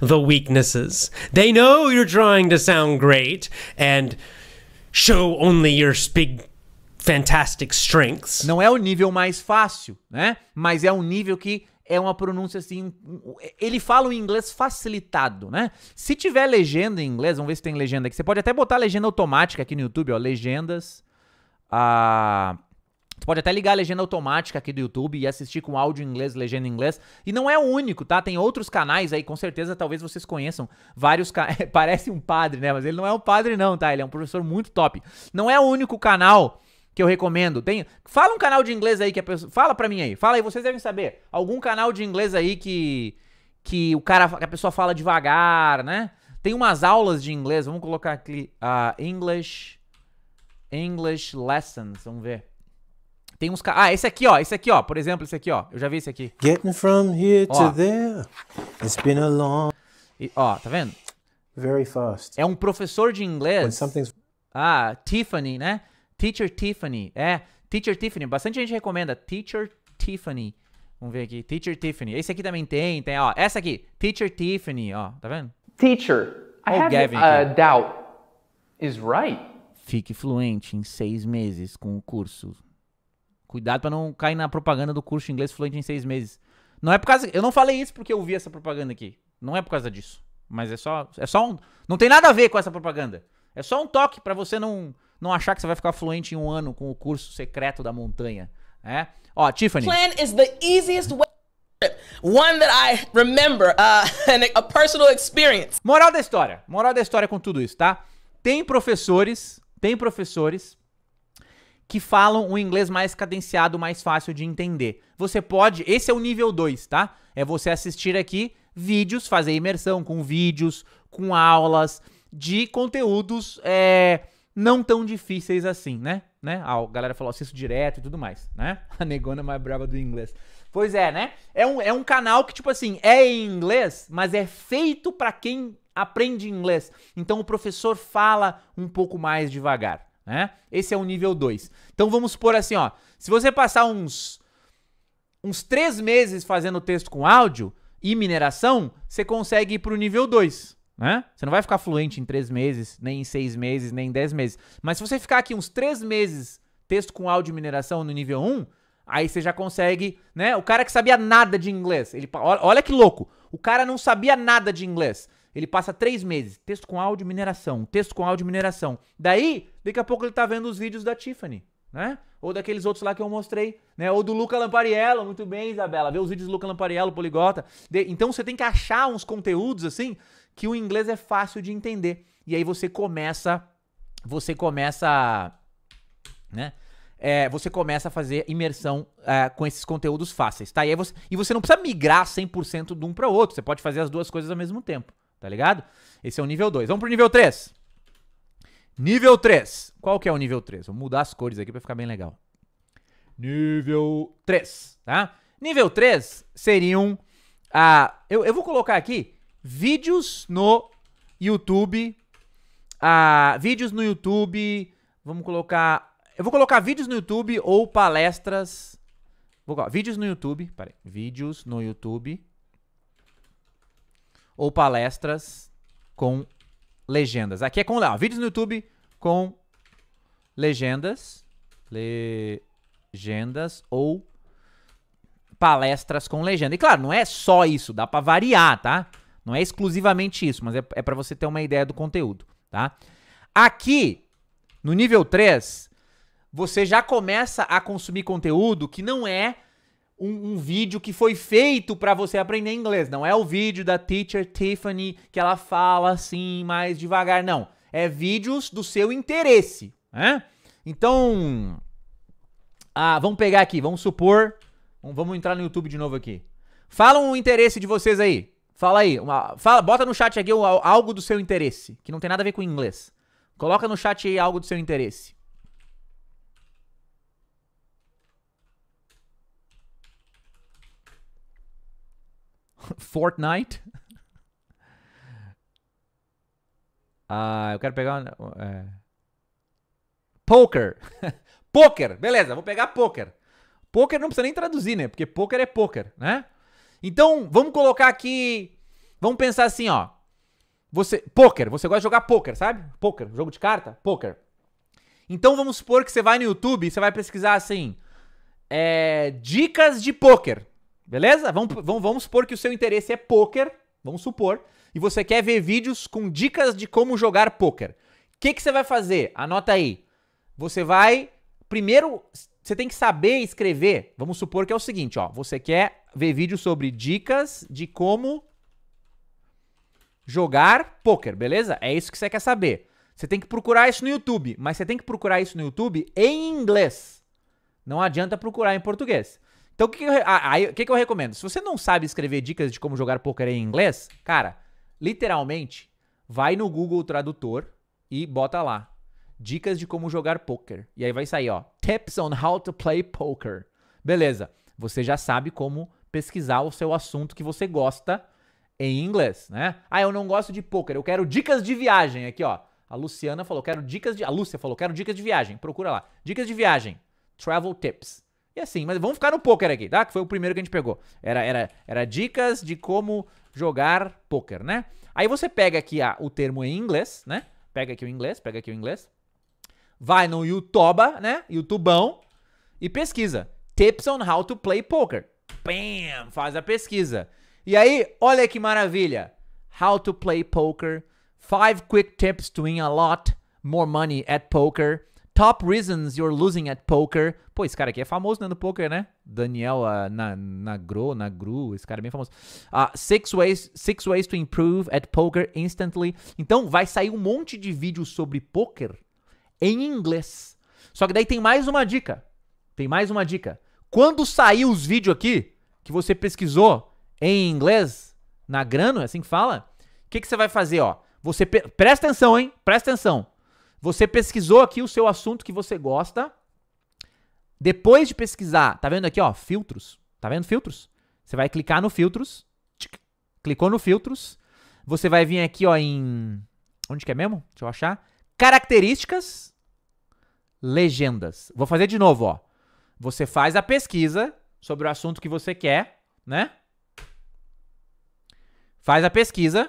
the weaknesses. They know you're trying to sound great and show only your big fantastic strengths. Não é o nível mais fácil, né? Mas é um nível que é uma pronúncia assim. Ele fala o inglês facilitado, né? Se tiver legenda em inglês, vamos ver se tem legenda aqui. Você pode até botar legenda automática aqui no YouTube, ó. Legendas. Ah. Uh Tu pode até ligar a legenda automática aqui do YouTube e assistir com áudio em inglês, legenda em inglês. E não é o único, tá? Tem outros canais aí, com certeza talvez vocês conheçam. Vários canais. Parece um padre, né? Mas ele não é um padre, não, tá? Ele é um professor muito top. Não é o único canal que eu recomendo. Tem... Fala um canal de inglês aí que a pessoa. Fala pra mim aí. Fala aí, vocês devem saber. Algum canal de inglês aí que. Que o cara, que a pessoa fala devagar, né? Tem umas aulas de inglês. Vamos colocar aqui. Uh, English. English lessons. Vamos ver. Tem uns... Ah, esse aqui, ó. Esse aqui, ó. Por exemplo, esse aqui, ó. Eu já vi esse aqui. Getting from here ó. to there. It's been a long... E, ó, tá vendo? Very fast. É um professor de inglês. Ah, Tiffany, né? Teacher Tiffany. É, Teacher Tiffany. Bastante gente recomenda. Teacher Tiffany. Vamos ver aqui. Teacher Tiffany. Esse aqui também tem, tem, ó. Essa aqui. Teacher Tiffany, ó. Tá vendo? Teacher, I have Gavin a doubt is right. Fique fluente em seis meses com o curso Cuidado para não cair na propaganda do curso de inglês fluente em seis meses. Não é por causa. Eu não falei isso porque eu vi essa propaganda aqui. Não é por causa disso. Mas é só. É só um. Não tem nada a ver com essa propaganda. É só um toque para você não, não achar que você vai ficar fluente em um ano com o curso secreto da montanha. É? Ó, Tiffany. Plan is the easiest way. One that I remember, uh, a personal experience. Moral da história. Moral da história com tudo isso, tá? Tem professores, tem professores que falam um inglês mais cadenciado, mais fácil de entender. Você pode, esse é o nível 2, tá? É você assistir aqui vídeos, fazer imersão com vídeos, com aulas de conteúdos é, não tão difíceis assim, né? né? a galera falou assisto direto e tudo mais, né? A negona mais brava do inglês. Pois é, né? É um, é um canal que, tipo assim, é em inglês, mas é feito para quem aprende inglês. Então o professor fala um pouco mais devagar né? Esse é o nível 2. Então vamos supor assim, ó. Se você passar uns uns 3 meses fazendo texto com áudio e mineração, você consegue ir pro nível 2, né? Você não vai ficar fluente em 3 meses, nem em 6 meses, nem em 10 meses. Mas se você ficar aqui uns 3 meses texto com áudio e mineração no nível 1, aí você já consegue, né? O cara que sabia nada de inglês, ele olha que louco. O cara não sabia nada de inglês. Ele passa três meses, texto com áudio, mineração, texto com áudio, mineração. Daí, daqui a pouco ele tá vendo os vídeos da Tiffany, né? Ou daqueles outros lá que eu mostrei, né? Ou do Luca Lampariello, muito bem, Isabela. Vê os vídeos do Luca Lampariello, Poligota. De... Então você tem que achar uns conteúdos assim que o inglês é fácil de entender. E aí você começa, você começa, né? É, você começa a fazer imersão é, com esses conteúdos fáceis, tá? E, você, e você não precisa migrar 100% de um para outro, você pode fazer as duas coisas ao mesmo tempo tá ligado? Esse é o nível 2. Vamos pro nível 3. Nível 3. Qual que é o nível 3? Vou mudar as cores aqui pra ficar bem legal. Nível 3, tá? Nível 3 seriam... Ah, eu, eu vou colocar aqui vídeos no YouTube. Ah, vídeos no YouTube. Vamos colocar... Eu vou colocar vídeos no YouTube ou palestras... Vou colocar vídeos no YouTube. Peraí. Vídeos no YouTube ou palestras com legendas. Aqui é com lá, vídeos no YouTube com legendas, legendas ou palestras com legenda. E claro, não é só isso, dá para variar, tá? Não é exclusivamente isso, mas é, é para você ter uma ideia do conteúdo, tá? Aqui, no nível 3, você já começa a consumir conteúdo que não é um, um vídeo que foi feito para você aprender inglês. Não é o vídeo da teacher Tiffany que ela fala assim mais devagar, não. É vídeos do seu interesse, né? Então, ah, vamos pegar aqui, vamos supor, vamos entrar no YouTube de novo aqui. Fala um interesse de vocês aí. Fala aí, uma, fala, bota no chat aqui algo do seu interesse, que não tem nada a ver com inglês. Coloca no chat aí algo do seu interesse. Fortnite. Ah, eu quero pegar. É... Poker. poker, beleza, vou pegar poker. Poker não precisa nem traduzir, né? Porque poker é poker, né? Então, vamos colocar aqui. Vamos pensar assim, ó. Você, poker, você gosta de jogar poker, sabe? Poker, jogo de carta, poker. Então vamos supor que você vai no YouTube e você vai pesquisar assim, é, dicas de poker. Beleza? Vamos, vamos, vamos supor que o seu interesse é poker, vamos supor, e você quer ver vídeos com dicas de como jogar poker. O que, que você vai fazer? Anota aí. Você vai. Primeiro, você tem que saber escrever. Vamos supor que é o seguinte, ó. Você quer ver vídeos sobre dicas de como jogar poker, beleza? É isso que você quer saber. Você tem que procurar isso no YouTube, mas você tem que procurar isso no YouTube em inglês. Não adianta procurar em português. Então, o que, eu, ah, que, que eu recomendo? Se você não sabe escrever dicas de como jogar poker em inglês, cara, literalmente, vai no Google Tradutor e bota lá. Dicas de como jogar poker. E aí vai sair, ó. Tips on how to play poker. Beleza. Você já sabe como pesquisar o seu assunto que você gosta em inglês, né? Ah, eu não gosto de poker, eu quero dicas de viagem aqui, ó. A Luciana falou, quero dicas de. A Lúcia falou, quero dicas de viagem. Procura lá. Dicas de viagem. Travel tips. E assim, mas vamos ficar no poker aqui, tá? Que foi o primeiro que a gente pegou. Era, era, era dicas de como jogar poker, né? Aí você pega aqui a, o termo em inglês, né? Pega aqui o inglês, pega aqui o inglês. Vai no YouTuba, né? YouTubão. E pesquisa. Tips on how to play poker. Bam! Faz a pesquisa. E aí, olha que maravilha. How to play poker. Five quick tips to win a lot more money at poker. Top Reasons You're Losing at Poker. Pô, esse cara aqui é famoso né, no poker, né? Daniel uh, Nagro, na Nagru, esse cara é bem famoso. Uh, six, ways, six Ways to Improve at Poker Instantly. Então, vai sair um monte de vídeos sobre poker em inglês. Só que daí tem mais uma dica. Tem mais uma dica. Quando sair os vídeos aqui, que você pesquisou em inglês, na grano, é assim que fala, o que, que você vai fazer, ó? Você... Presta atenção, hein? Presta atenção. Você pesquisou aqui o seu assunto que você gosta. Depois de pesquisar, tá vendo aqui, ó, filtros. Tá vendo filtros? Você vai clicar no filtros. Tchic, clicou no filtros. Você vai vir aqui, ó, em... Onde que é mesmo? Deixa eu achar. Características. Legendas. Vou fazer de novo, ó. Você faz a pesquisa sobre o assunto que você quer, né? Faz a pesquisa.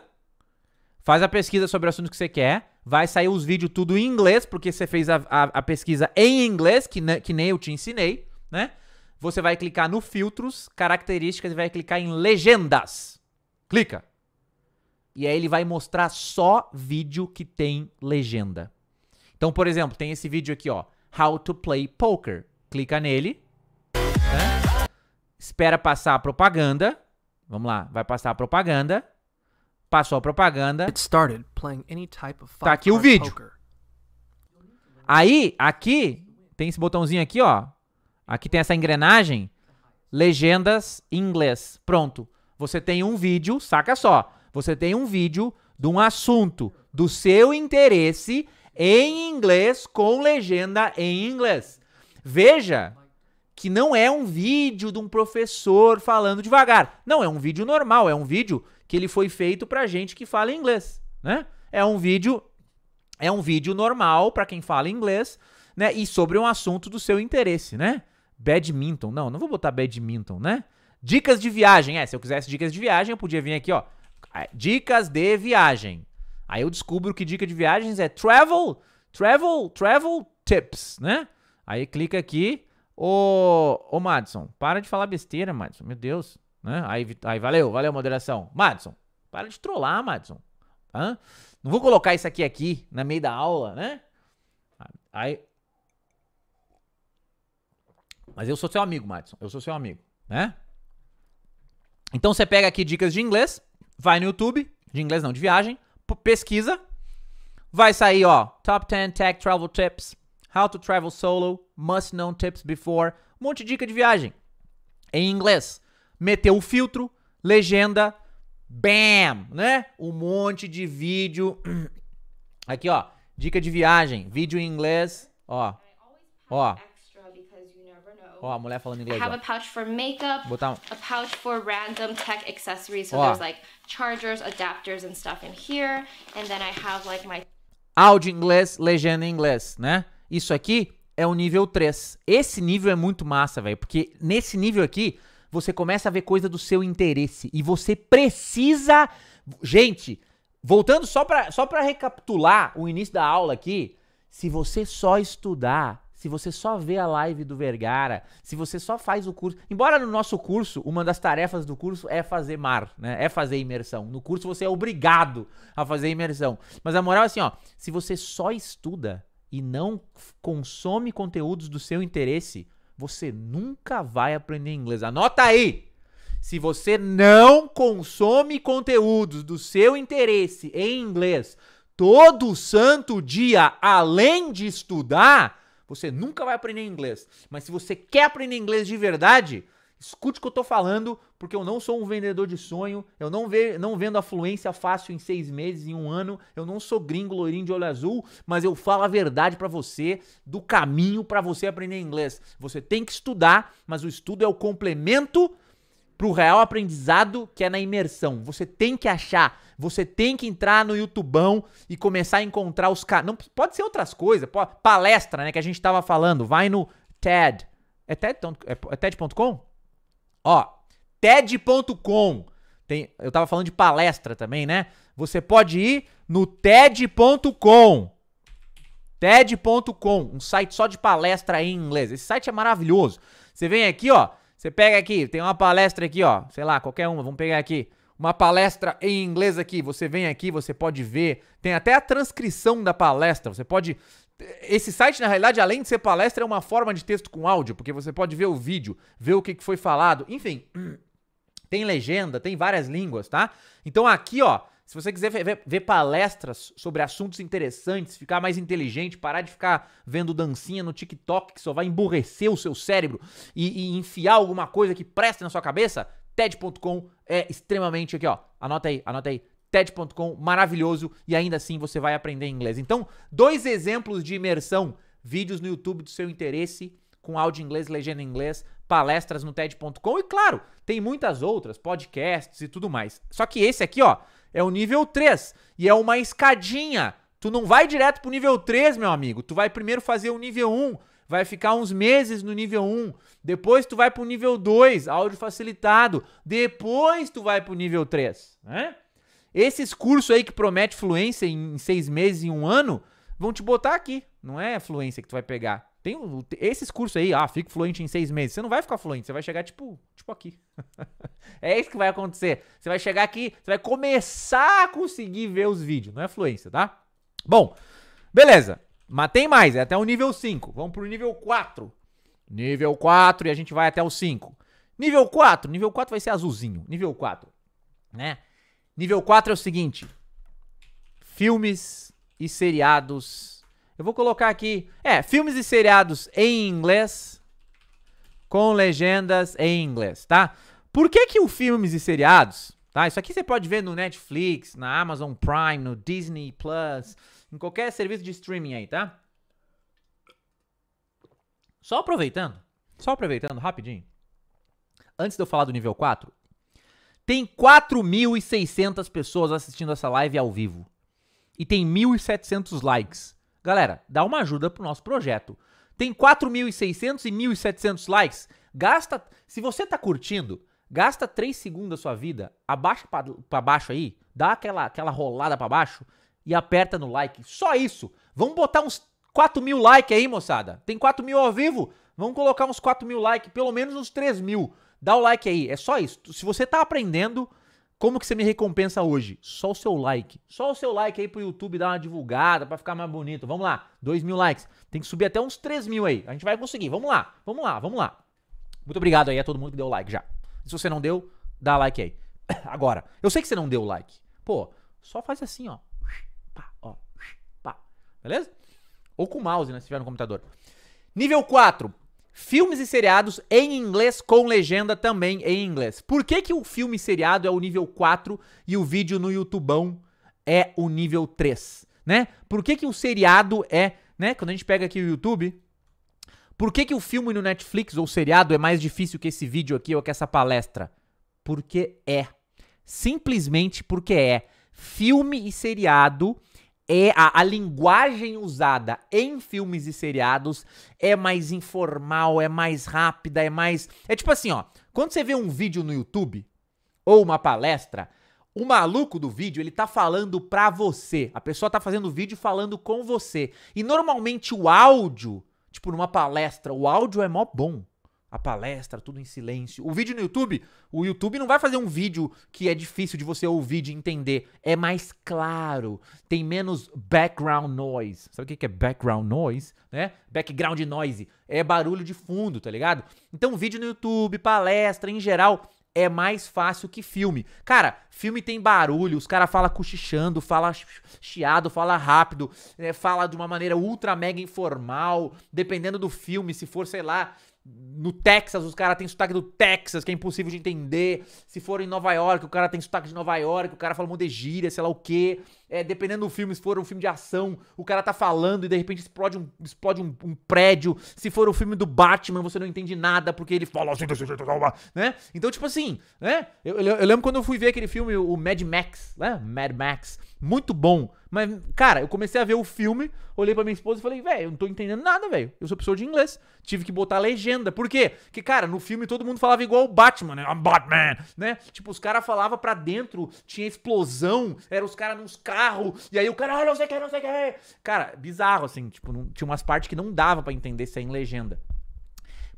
Faz a pesquisa sobre o assunto que você quer. Vai sair os vídeos tudo em inglês, porque você fez a, a, a pesquisa em inglês, que, ne, que nem eu te ensinei, né? Você vai clicar no filtros, características e vai clicar em legendas. Clica. E aí ele vai mostrar só vídeo que tem legenda. Então, por exemplo, tem esse vídeo aqui, ó. How to play poker. Clica nele. Né? Espera passar a propaganda. Vamos lá, vai passar a propaganda. Passou a propaganda. tá aqui o vídeo. Aí, aqui, tem esse botãozinho aqui, ó. Aqui tem essa engrenagem. Legendas em inglês. Pronto. Você tem um vídeo, saca só. Você tem um vídeo de um assunto do seu interesse em inglês com legenda em inglês. Veja que não é um vídeo de um professor falando devagar. Não, é um vídeo normal, é um vídeo que ele foi feito pra gente que fala inglês, né? É um vídeo é um vídeo normal para quem fala inglês, né? E sobre um assunto do seu interesse, né? Badminton. Não, não vou botar badminton, né? Dicas de viagem. É, se eu quisesse dicas de viagem, eu podia vir aqui, ó. É, dicas de viagem. Aí eu descubro que dica de viagens é travel, travel, travel tips, né? Aí clica aqui. Ô, ô Madison, para de falar besteira, Madison. Meu Deus. Né? Aí, aí, valeu, valeu, moderação. Madison, para de trollar, Madison. Hã? Tá? Não vou colocar isso aqui aqui, na meio da aula, né? Aí... Mas eu sou seu amigo, Madison. Eu sou seu amigo, né? Então você pega aqui dicas de inglês, vai no YouTube, de inglês não, de viagem, pesquisa, vai sair, ó, Top 10 Tech Travel Tips, How to Travel Solo, Must Know Tips Before, um monte de dica de viagem, em inglês meteu o filtro, legenda, bam, né? Um monte de vídeo. Aqui, ó, dica de viagem, vídeo em inglês, ó. Ó. Ó, a mulher falando inglês. I have a pouch for makeup, Botar um... a pouch for random tech accessories, so ó. there's like chargers, adapters and stuff in here, and then I have like my áudio em inglês, legenda em inglês, né? Isso aqui é o nível 3. Esse nível é muito massa, velho, porque nesse nível aqui você começa a ver coisa do seu interesse e você precisa. Gente, voltando só para só recapitular o início da aula aqui, se você só estudar, se você só vê a live do Vergara, se você só faz o curso. Embora no nosso curso, uma das tarefas do curso é fazer mar, né? É fazer imersão. No curso você é obrigado a fazer imersão. Mas a moral é assim, ó, se você só estuda e não consome conteúdos do seu interesse, você nunca vai aprender inglês. Anota aí! Se você não consome conteúdos do seu interesse em inglês todo santo dia, além de estudar, você nunca vai aprender inglês. Mas se você quer aprender inglês de verdade, Escute o que eu estou falando, porque eu não sou um vendedor de sonho, eu não, ve não vendo afluência fácil em seis meses, em um ano, eu não sou gringo, loirinho de olho azul, mas eu falo a verdade para você do caminho para você aprender inglês. Você tem que estudar, mas o estudo é o complemento para o real aprendizado que é na imersão. Você tem que achar, você tem que entrar no YouTubeão e começar a encontrar os caras. Não pode ser outras coisas, palestra, né, que a gente estava falando. Vai no TED, é TED.com? É, é TED Ó, TED.com. Tem, eu tava falando de palestra também, né? Você pode ir no TED.com. TED.com, um site só de palestra em inglês. Esse site é maravilhoso. Você vem aqui, ó. Você pega aqui, tem uma palestra aqui, ó. Sei lá, qualquer uma, vamos pegar aqui uma palestra em inglês aqui. Você vem aqui, você pode ver. Tem até a transcrição da palestra. Você pode esse site, na realidade, além de ser palestra, é uma forma de texto com áudio, porque você pode ver o vídeo, ver o que foi falado, enfim. Tem legenda, tem várias línguas, tá? Então aqui, ó, se você quiser ver, ver, palestras sobre assuntos interessantes, ficar mais inteligente, parar de ficar vendo dancinha no TikTok que só vai emburrecer o seu cérebro e, e enfiar alguma coisa que preste na sua cabeça, TED.com é extremamente aqui, ó. Anota aí, anota aí. TED.com, maravilhoso, e ainda assim você vai aprender inglês. Então, dois exemplos de imersão: vídeos no YouTube do seu interesse, com áudio em inglês, legenda em inglês, palestras no TED.com, e claro, tem muitas outras, podcasts e tudo mais. Só que esse aqui, ó, é o nível 3 e é uma escadinha. Tu não vai direto pro nível 3, meu amigo. Tu vai primeiro fazer o nível 1, vai ficar uns meses no nível 1, depois tu vai pro nível 2, áudio facilitado, depois tu vai pro nível 3, né? Esses cursos aí que promete fluência em seis meses, em um ano, vão te botar aqui. Não é fluência que tu vai pegar. Tem esses cursos aí, ah, fico fluente em seis meses. Você não vai ficar fluente, você vai chegar tipo, tipo aqui. é isso que vai acontecer. Você vai chegar aqui, você vai começar a conseguir ver os vídeos. Não é fluência, tá? Bom, beleza. Mas tem mais, é até o nível 5. Vamos pro nível 4. Nível 4 e a gente vai até o 5. Nível 4, nível 4 vai ser azulzinho. Nível 4, né? Nível 4 é o seguinte: filmes e seriados. Eu vou colocar aqui. É, filmes e seriados em inglês com legendas em inglês, tá? Por que que o filmes e seriados, tá? Isso aqui você pode ver no Netflix, na Amazon Prime, no Disney Plus, em qualquer serviço de streaming aí, tá? Só aproveitando, só aproveitando rapidinho. Antes de eu falar do nível 4, tem 4.600 pessoas assistindo essa live ao vivo. E tem 1.700 likes. Galera, dá uma ajuda pro nosso projeto. Tem 4.600 e 1.700 likes. Gasta. Se você tá curtindo, gasta 3 segundos da sua vida, abaixa para baixo aí, dá aquela, aquela rolada para baixo e aperta no like. Só isso. Vamos botar uns 4.000 mil likes aí, moçada. Tem 4.000 mil ao vivo? Vamos colocar uns 4.000 mil likes, pelo menos uns 3.000. mil. Dá o like aí, é só isso. Se você tá aprendendo, como que você me recompensa hoje? Só o seu like. Só o seu like aí pro YouTube dar uma divulgada para ficar mais bonito. Vamos lá, 2 mil likes. Tem que subir até uns 3 mil aí. A gente vai conseguir. Vamos lá, vamos lá, vamos lá. Muito obrigado aí a todo mundo que deu like já. Se você não deu, dá like aí. Agora, eu sei que você não deu like. Pô, só faz assim, ó. Pá, ó. Pá. Beleza? Ou com o mouse, né? Se tiver no computador. Nível 4 filmes e seriados em inglês com legenda também em inglês. Por que, que o filme seriado é o nível 4 e o vídeo no YouTubão é o nível 3? Né? Por que, que o seriado é, né? Quando a gente pega aqui o YouTube, por que, que o filme no Netflix ou seriado é mais difícil que esse vídeo aqui ou que essa palestra? Porque é. Simplesmente porque é. Filme e seriado é a, a, linguagem usada em filmes e seriados é mais informal, é mais rápida, é mais. É tipo assim, ó. Quando você vê um vídeo no YouTube ou uma palestra, o maluco do vídeo, ele tá falando pra você. A pessoa tá fazendo o vídeo falando com você. E normalmente o áudio, tipo numa palestra, o áudio é mó bom a palestra, tudo em silêncio. O vídeo no YouTube, o YouTube não vai fazer um vídeo que é difícil de você ouvir, de entender. É mais claro, tem menos background noise. Sabe o que é background noise? Né? Background noise é barulho de fundo, tá ligado? Então, vídeo no YouTube, palestra, em geral, é mais fácil que filme. Cara, filme tem barulho, os caras falam cochichando, fala chiado, fala rápido, né, fala de uma maneira ultra mega informal, dependendo do filme, se for, sei lá, no Texas, os caras têm sotaque do Texas, que é impossível de entender. Se for em Nova York, o cara tem sotaque de Nova York, o cara fala um de gíria, sei lá o quê. É, dependendo do filme, se for um filme de ação, o cara tá falando e de repente explode um, explode um, um prédio. Se for o um filme do Batman, você não entende nada, porque ele fala assim, né? Então, tipo assim, né? Eu, eu, eu lembro quando eu fui ver aquele filme, o Mad Max, né? Mad Max. Muito bom. Mas, cara, eu comecei a ver o filme, olhei pra minha esposa e falei, velho, eu não tô entendendo nada, velho. Eu sou pessoa de inglês. Tive que botar legenda. Por quê? Porque, cara, no filme todo mundo falava igual o Batman, né? I'm Batman, né? Tipo, os caras falavam pra dentro, tinha explosão, eram os caras nos carros, e aí o cara, ah, não sei o que, não sei o que. Cara, bizarro, assim, tipo, não, tinha umas partes que não dava para entender sem legenda.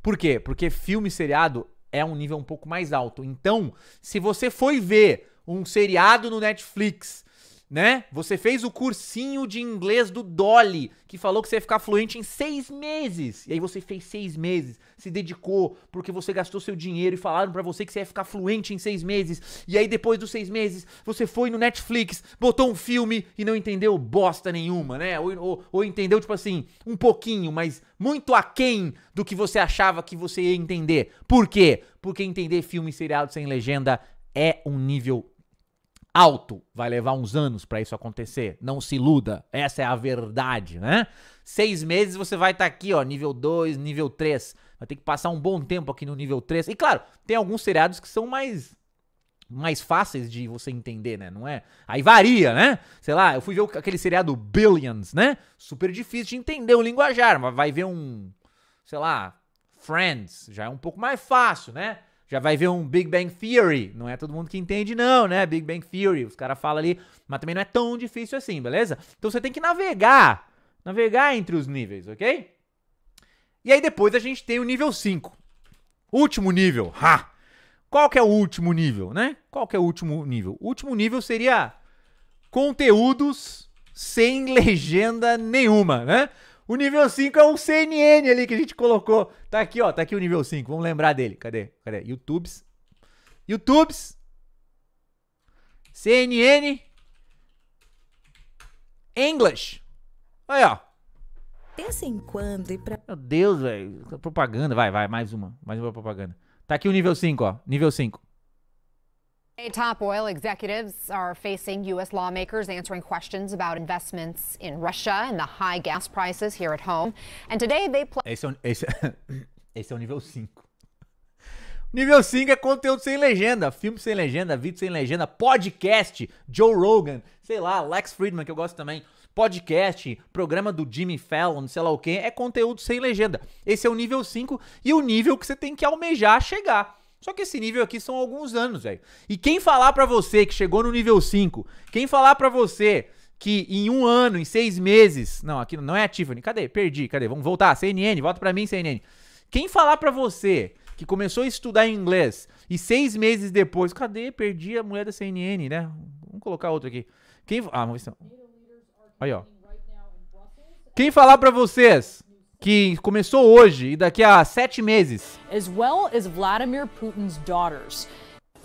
Por quê? Porque filme seriado é um nível um pouco mais alto. Então, se você foi ver um seriado no Netflix né? Você fez o cursinho de inglês do Dolly, que falou que você ia ficar fluente em seis meses. E aí você fez seis meses, se dedicou, porque você gastou seu dinheiro e falaram para você que você ia ficar fluente em seis meses. E aí depois dos seis meses, você foi no Netflix, botou um filme e não entendeu bosta nenhuma, né? Ou, ou, ou entendeu, tipo assim, um pouquinho, mas muito aquém do que você achava que você ia entender. Por quê? Porque entender filme seriado sem legenda é um nível alto. Vai levar uns anos para isso acontecer. Não se iluda. Essa é a verdade, né? Seis meses você vai estar tá aqui, ó, nível 2, nível 3. Vai ter que passar um bom tempo aqui no nível 3. E claro, tem alguns seriados que são mais mais fáceis de você entender, né? Não é? Aí varia, né? Sei lá, eu fui ver aquele seriado Billions, né? Super difícil de entender o linguajar, mas vai ver um, sei lá, Friends, já é um pouco mais fácil, né? já vai ver um Big Bang Theory. Não é todo mundo que entende, não, né? Big Bang Theory. Os caras falam ali, mas também não é tão difícil assim, beleza? Então você tem que navegar. Navegar entre os níveis, ok? E aí depois a gente tem o nível 5. Último nível. Ha! Qual que é o último nível, né? Qual que é o último nível? O último nível seria conteúdos sem legenda nenhuma, né? O nível 5 é um CNN ali que a gente colocou. Tá aqui, ó. Tá aqui o nível 5. Vamos lembrar dele. Cadê? Cadê? YouTubes. YouTubes. CNN. English. Aí, ó. Pensa em quando e pra. Meu Deus, velho. Propaganda. Vai, vai. Mais uma. Mais uma propaganda. Tá aqui o nível 5, ó. Nível 5 top oil executives are facing U.S. lawmakers answering questions about investments in Russia and the high gas prices here at home. And today they play. Esse é, o, esse, é, esse é o nível 5. Nível 5 é conteúdo sem legenda, filme sem legenda, vídeo sem legenda, podcast, Joe Rogan, sei lá, Lex Friedman, que eu gosto também, podcast, programa do Jimmy Fallon, sei lá o que, é conteúdo sem legenda. Esse é o nível 5 e o nível que você tem que almejar chegar. Só que esse nível aqui são alguns anos, velho. E quem falar para você que chegou no nível 5, quem falar para você que em um ano, em seis meses... Não, aqui não é a Tiffany. Cadê? Perdi, cadê? Vamos voltar. CNN, volta para mim, CNN. Quem falar para você que começou a estudar inglês e seis meses depois... Cadê? Perdi a mulher da CNN, né? Vamos colocar outra aqui. Quem... Ah, vamos ver se... Aí, ó. Quem falar para vocês que começou hoje e daqui a sete meses. As well as Vladimir Putin's daughters.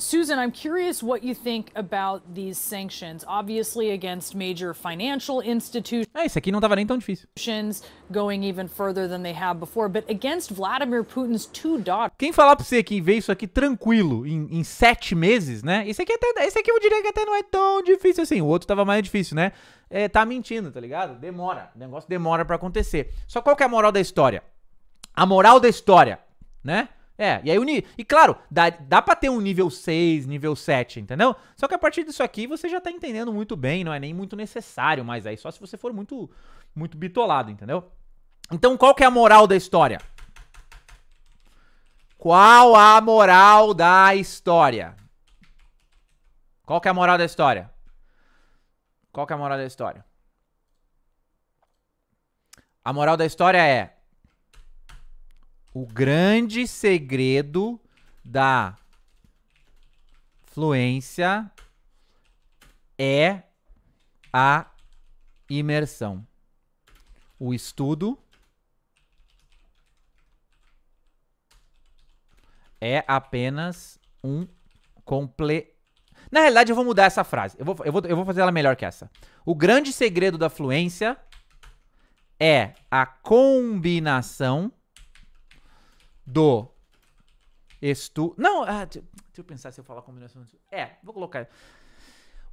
Susan, I'm curious what you think about these sanctions, obviously against major financial institutions. É, ah, isso aqui não estava nem tão difícil. Going even further than they have before, but against Vladimir Putin's two daughters. Quem falar para você que vê isso aqui tranquilo em, em sete meses, né? Isso aqui até, esse aqui eu diria que até não é tão difícil assim. O outro estava mais difícil, né? É, tá mentindo, tá ligado? Demora, o negócio demora para acontecer. Só qual que é a moral da história? A moral da história, né? É, e aí o E claro, dá, dá pra ter um nível 6, nível 7, entendeu? Só que a partir disso aqui você já tá entendendo muito bem, não é nem muito necessário mais aí, só se você for muito, muito bitolado, entendeu? Então qual que é a moral da história? Qual a moral da história? Qual que é a moral da história? Qual que é a moral da história? A moral da história é o grande segredo da fluência é a imersão. O estudo é apenas um comple... Na realidade, eu vou mudar essa frase. Eu vou, eu, vou, eu vou fazer ela melhor que essa. O grande segredo da fluência é a combinação do estu... Não, ah, deixa, eu pensar se eu falar a combinação. É, vou colocar...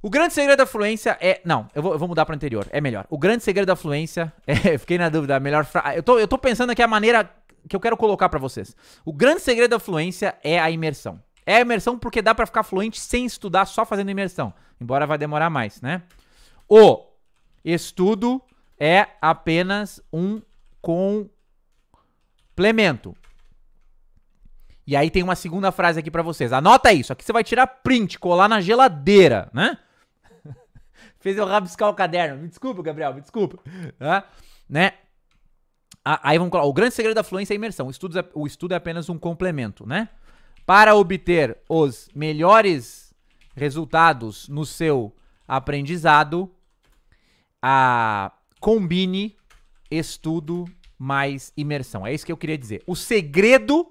O grande segredo da fluência é. Não, eu vou, eu vou mudar para anterior. É melhor. O grande segredo da fluência. É, fiquei na dúvida. A melhor fra... eu, tô, eu tô pensando aqui a maneira que eu quero colocar para vocês. O grande segredo da fluência é a imersão. É a imersão porque dá para ficar fluente sem estudar, só fazendo imersão. Embora vai demorar mais, né? O estudo é apenas um complemento. E aí tem uma segunda frase aqui para vocês. Anota isso. Aqui você vai tirar print, colar na geladeira, né? Fez eu rabiscar o caderno. Me desculpa, Gabriel, me desculpa. Tá? Né? Aí vamos colar. O grande segredo da fluência é a imersão. O estudo é, o estudo é apenas um complemento, né? Para obter os melhores resultados no seu aprendizado, a combine estudo mais imersão. É isso que eu queria dizer. O segredo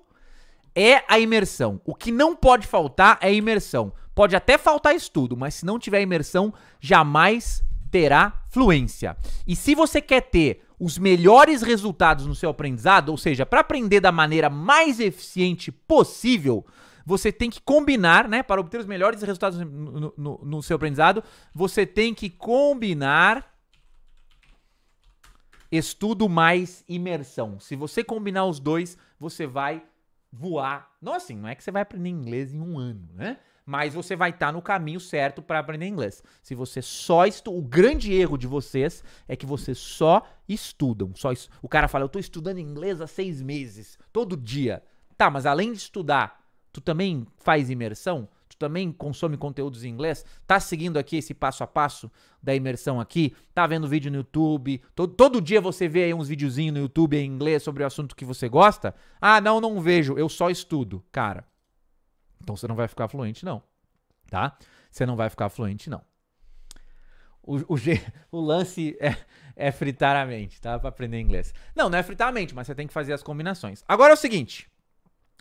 é a imersão. O que não pode faltar é imersão. Pode até faltar estudo, mas se não tiver imersão, jamais terá fluência. E se você quer ter os melhores resultados no seu aprendizado, ou seja, para aprender da maneira mais eficiente possível, você tem que combinar, né? Para obter os melhores resultados no, no, no seu aprendizado, você tem que combinar estudo mais imersão. Se você combinar os dois, você vai voar. Não assim, não é que você vai aprender inglês em um ano, né? Mas você vai estar tá no caminho certo para aprender inglês. Se você só estu... o grande erro de vocês é que vocês só estudam. Só o cara fala, eu tô estudando inglês há seis meses, todo dia. Tá, mas além de estudar, tu também faz imersão também consome conteúdos em inglês, tá seguindo aqui esse passo a passo da imersão aqui, tá vendo vídeo no YouTube, todo, todo dia você vê aí uns videozinhos no YouTube em inglês sobre o assunto que você gosta? Ah, não, não vejo, eu só estudo, cara. Então você não vai ficar fluente não, tá? Você não vai ficar fluente não. O, o, o, lance é, é, fritar a mente, tá? Pra aprender inglês. Não, não é fritar a mente, mas você tem que fazer as combinações. Agora é o seguinte.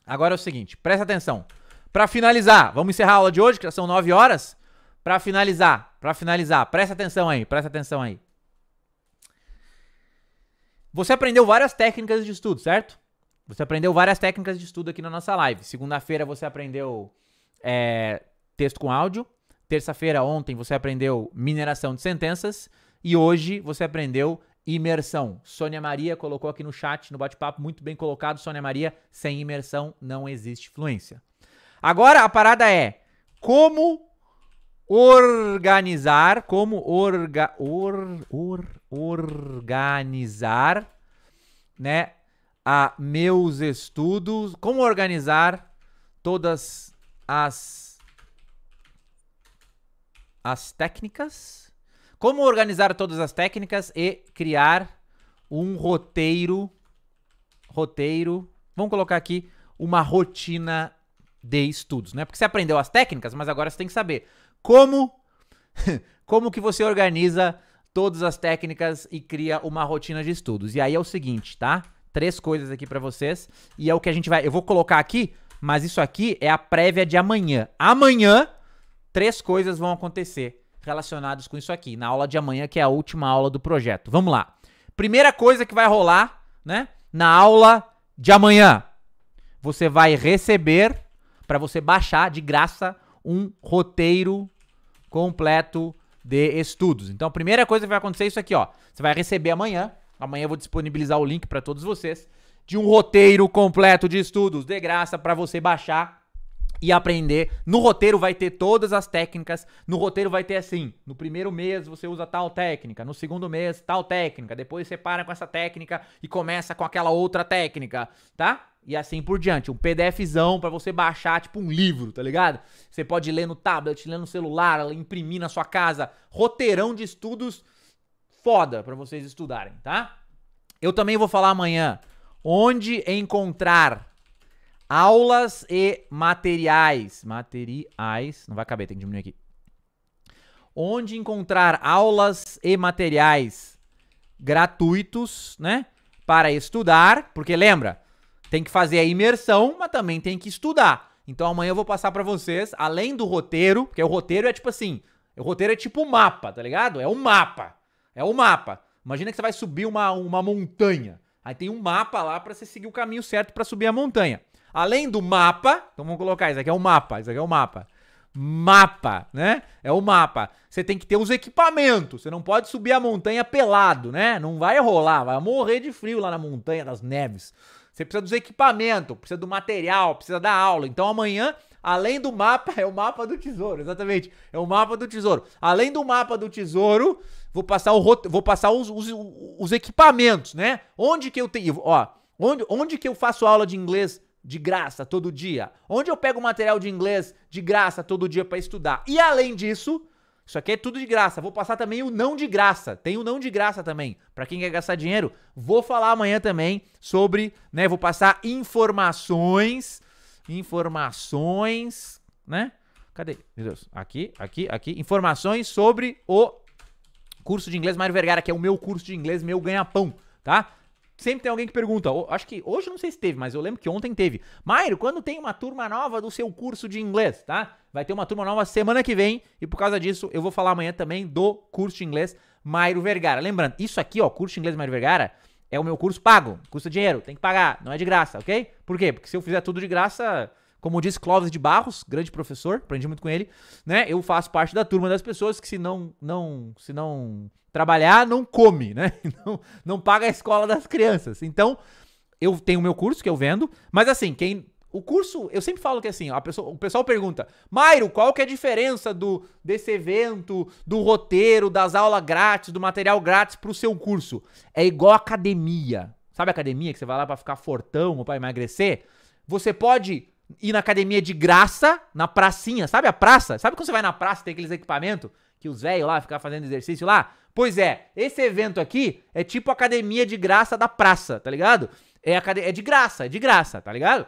Agora é o seguinte, presta atenção. Para finalizar, vamos encerrar a aula de hoje, que já são 9 horas. Para finalizar, para finalizar, presta atenção aí, presta atenção aí. Você aprendeu várias técnicas de estudo, certo? Você aprendeu várias técnicas de estudo aqui na nossa live. Segunda-feira você aprendeu é, texto com áudio. Terça-feira, ontem, você aprendeu mineração de sentenças. E hoje você aprendeu imersão. Sônia Maria colocou aqui no chat, no bate-papo, muito bem colocado, Sônia Maria. Sem imersão não existe fluência. Agora a parada é como organizar, como orga, or, or, organizar, né, a meus estudos, como organizar todas as as técnicas, como organizar todas as técnicas e criar um roteiro roteiro, vamos colocar aqui uma rotina de estudos, né? Porque você aprendeu as técnicas, mas agora você tem que saber como como que você organiza todas as técnicas e cria uma rotina de estudos. E aí é o seguinte, tá? Três coisas aqui para vocês e é o que a gente vai, eu vou colocar aqui, mas isso aqui é a prévia de amanhã. Amanhã três coisas vão acontecer relacionadas com isso aqui, na aula de amanhã que é a última aula do projeto. Vamos lá. Primeira coisa que vai rolar, né, na aula de amanhã, você vai receber para você baixar de graça um roteiro completo de estudos. Então, a primeira coisa que vai acontecer é isso aqui, ó. Você vai receber amanhã. Amanhã eu vou disponibilizar o link para todos vocês de um roteiro completo de estudos de graça para você baixar e aprender. No roteiro vai ter todas as técnicas. No roteiro vai ter assim: no primeiro mês você usa tal técnica, no segundo mês tal técnica, depois você para com essa técnica e começa com aquela outra técnica, tá? E assim por diante. Um PDFzão para você baixar, tipo um livro, tá ligado? Você pode ler no tablet, ler no celular, imprimir na sua casa. Roteirão de estudos foda para vocês estudarem, tá? Eu também vou falar amanhã onde encontrar Aulas e materiais. Materiais. Não vai caber, tem que diminuir aqui. Onde encontrar aulas e materiais gratuitos, né? Para estudar. Porque lembra, tem que fazer a imersão, mas também tem que estudar. Então amanhã eu vou passar para vocês, além do roteiro, porque o roteiro é tipo assim. O roteiro é tipo um mapa, tá ligado? É um mapa. É um mapa. Imagina que você vai subir uma, uma montanha. Aí tem um mapa lá para você seguir o caminho certo para subir a montanha. Além do mapa, então vamos colocar, isso aqui é o mapa, isso aqui é o mapa. Mapa, né? É o mapa. Você tem que ter os equipamentos. Você não pode subir a montanha pelado, né? Não vai rolar, vai morrer de frio lá na montanha das neves. Você precisa dos equipamentos, precisa do material, precisa da aula. Então amanhã, além do mapa, é o mapa do tesouro, exatamente. É o mapa do tesouro. Além do mapa do tesouro, vou passar, o rot... vou passar os, os, os equipamentos, né? Onde que eu tenho. Ó, onde, onde que eu faço aula de inglês de graça todo dia? Onde eu pego material de inglês de graça todo dia para estudar? E além disso, isso aqui é tudo de graça. Vou passar também o não de graça. Tem o não de graça também. Para quem quer gastar dinheiro, vou falar amanhã também sobre, né, vou passar informações, informações, né? Cadê? Meu Deus. Aqui, aqui, aqui, informações sobre o curso de inglês Mário Vergara, que é o meu curso de inglês, meu ganha-pão, tá? sempre tem alguém que pergunta. Acho que hoje não sei se teve, mas eu lembro que ontem teve. Mairo, quando tem uma turma nova do seu curso de inglês, tá? Vai ter uma turma nova semana que vem e por causa disso eu vou falar amanhã também do curso de inglês Mairo Vergara. Lembrando, isso aqui, ó, curso de inglês Mairo Vergara é o meu curso pago, custa dinheiro, tem que pagar, não é de graça, ok? Por quê? Porque se eu fizer tudo de graça, como diz Clóvis de Barros, grande professor, aprendi muito com ele, né? Eu faço parte da turma das pessoas que se não não se não trabalhar não come, né? Não, não paga a escola das crianças. Então, eu tenho o meu curso que eu vendo, mas assim, quem o curso, eu sempre falo que assim, a pessoa, o pessoal pergunta: "Mairo, qual que é a diferença do desse evento, do roteiro, das aulas grátis, do material grátis pro seu curso?" É igual academia. Sabe academia que você vai lá para ficar fortão ou para emagrecer? Você pode ir na academia de graça, na pracinha, sabe a praça? Sabe quando você vai na praça e tem aqueles equipamentos que os velhos lá ficam fazendo exercício lá? Pois é, esse evento aqui é tipo academia de graça da praça, tá ligado? É, é de graça, é de graça, tá ligado?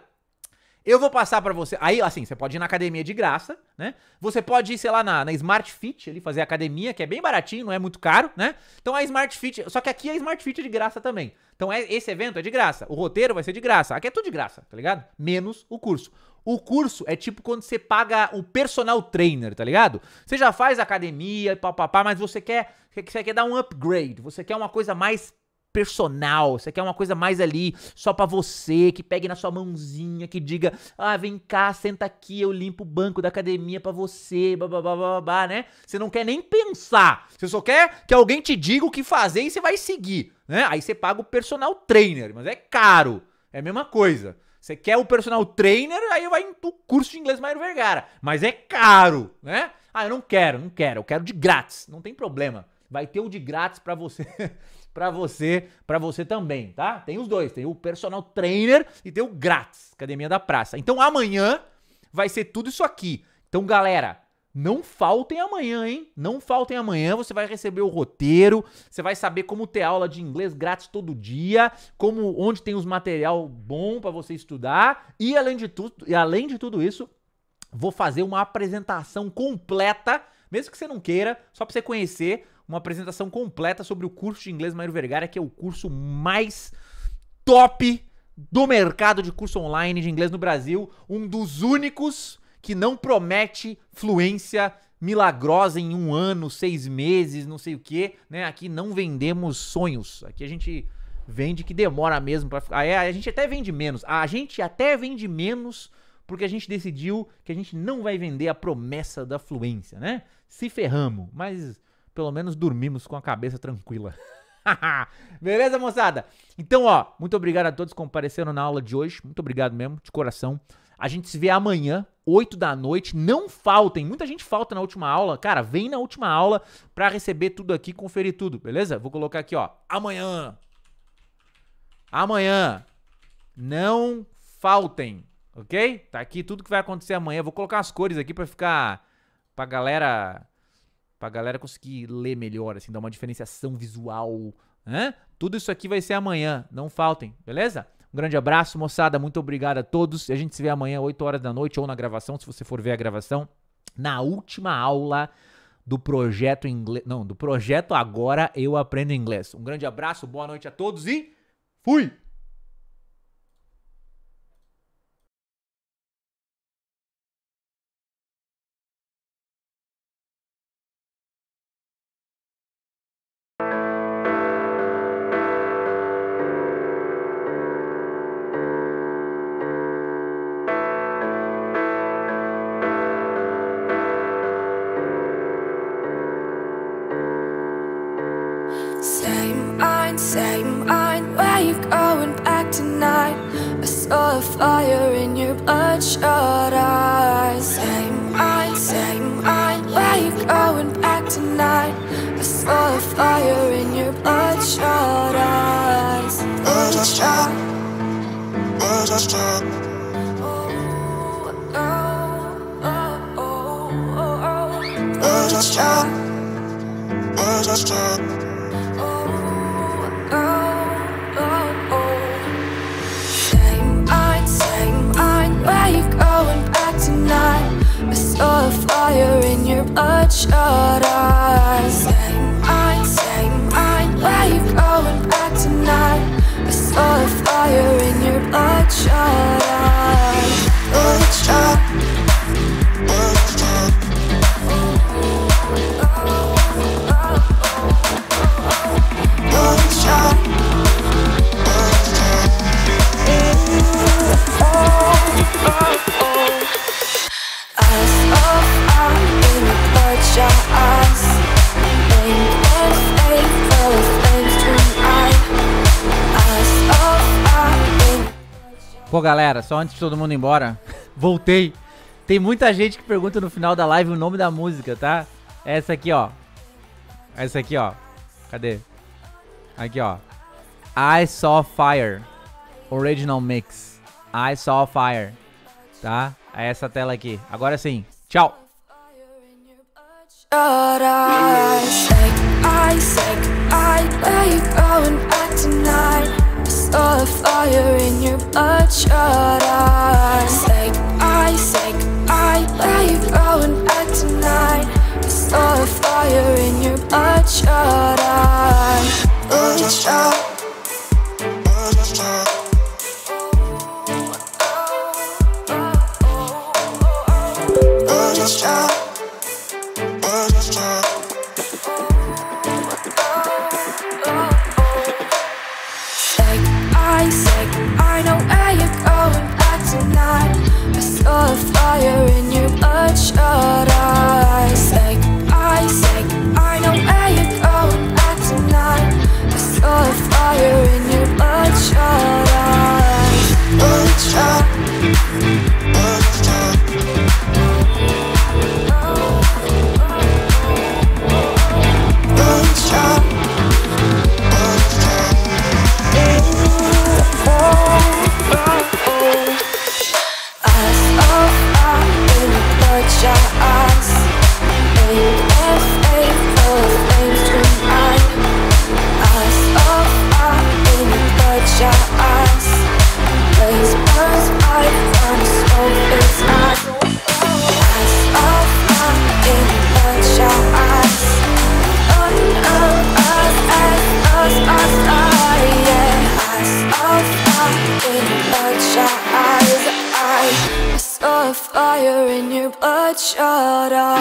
Eu vou passar para você. Aí, assim, você pode ir na academia de graça, né? Você pode ir, sei lá, na, na Smart Fit ali, fazer academia, que é bem baratinho, não é muito caro, né? Então a Smart Fit. Só que aqui a é Smart Fit é de graça também. Então é, esse evento é de graça. O roteiro vai ser de graça. Aqui é tudo de graça, tá ligado? Menos o curso. O curso é tipo quando você paga o personal trainer, tá ligado? Você já faz academia, papapá, mas você quer, você quer dar um upgrade, você quer uma coisa mais personal, você quer uma coisa mais ali, só para você, que pegue na sua mãozinha, que diga: "Ah, vem cá, senta aqui, eu limpo o banco da academia para você", babá, né? Você não quer nem pensar. Você só quer que alguém te diga o que fazer e você vai seguir, né? Aí você paga o personal trainer, mas é caro. É a mesma coisa. Você quer o personal trainer, aí vai o curso de inglês Mário Vergara, mas é caro, né? Ah, eu não quero, não quero, eu quero de grátis, não tem problema. Vai ter o de grátis para você. para você, para você também, tá? Tem os dois, tem o personal trainer e tem o grátis, academia da praça. Então amanhã vai ser tudo isso aqui. Então galera, não faltem amanhã, hein? Não faltem amanhã, você vai receber o roteiro, você vai saber como ter aula de inglês grátis todo dia, como onde tem os material bom para você estudar e além de tudo, e além de tudo isso, vou fazer uma apresentação completa, mesmo que você não queira, só para você conhecer uma apresentação completa sobre o curso de inglês Mauro Vergara, que é o curso mais top do mercado de curso online de inglês no Brasil, um dos únicos que não promete fluência milagrosa em um ano, seis meses, não sei o quê, né? Aqui não vendemos sonhos. Aqui a gente vende que demora mesmo para ficar. é, a gente até vende menos. A gente até vende menos porque a gente decidiu que a gente não vai vender a promessa da fluência, né? Se ferramos, mas pelo menos dormimos com a cabeça tranquila. Beleza, moçada? Então, ó, muito obrigado a todos que compareceram na aula de hoje. Muito obrigado mesmo, de coração. A gente se vê amanhã, 8 da noite. Não faltem. Muita gente falta na última aula. Cara, vem na última aula pra receber tudo aqui, conferir tudo, beleza? Vou colocar aqui, ó. Amanhã. Amanhã. Não faltem, ok? Tá aqui tudo que vai acontecer amanhã. Vou colocar as cores aqui pra ficar. pra galera Pra galera conseguir ler melhor, assim, dar uma diferenciação visual. Né? Tudo isso aqui vai ser amanhã, não faltem, beleza? Um grande abraço, moçada. Muito obrigado a todos. A gente se vê amanhã, 8 horas da noite, ou na gravação, se você for ver a gravação. Na última aula do projeto inglês. Não, do projeto Agora Eu Aprendo Inglês. Um grande abraço, boa noite a todos e fui! shut up Pô, galera, só antes de todo mundo ir embora, voltei. Tem muita gente que pergunta no final da live o nome da música, tá? É essa aqui, ó. É essa aqui, ó. Cadê? Aqui, ó. I Saw Fire. Original Mix. I Saw Fire. Tá? É essa tela aqui. Agora sim. Tchau. I saw a fire in your bloodshot eyes Sick I sick I. where you going back tonight? I saw a fire in your bloodshot eyes Bloodshot. shut up.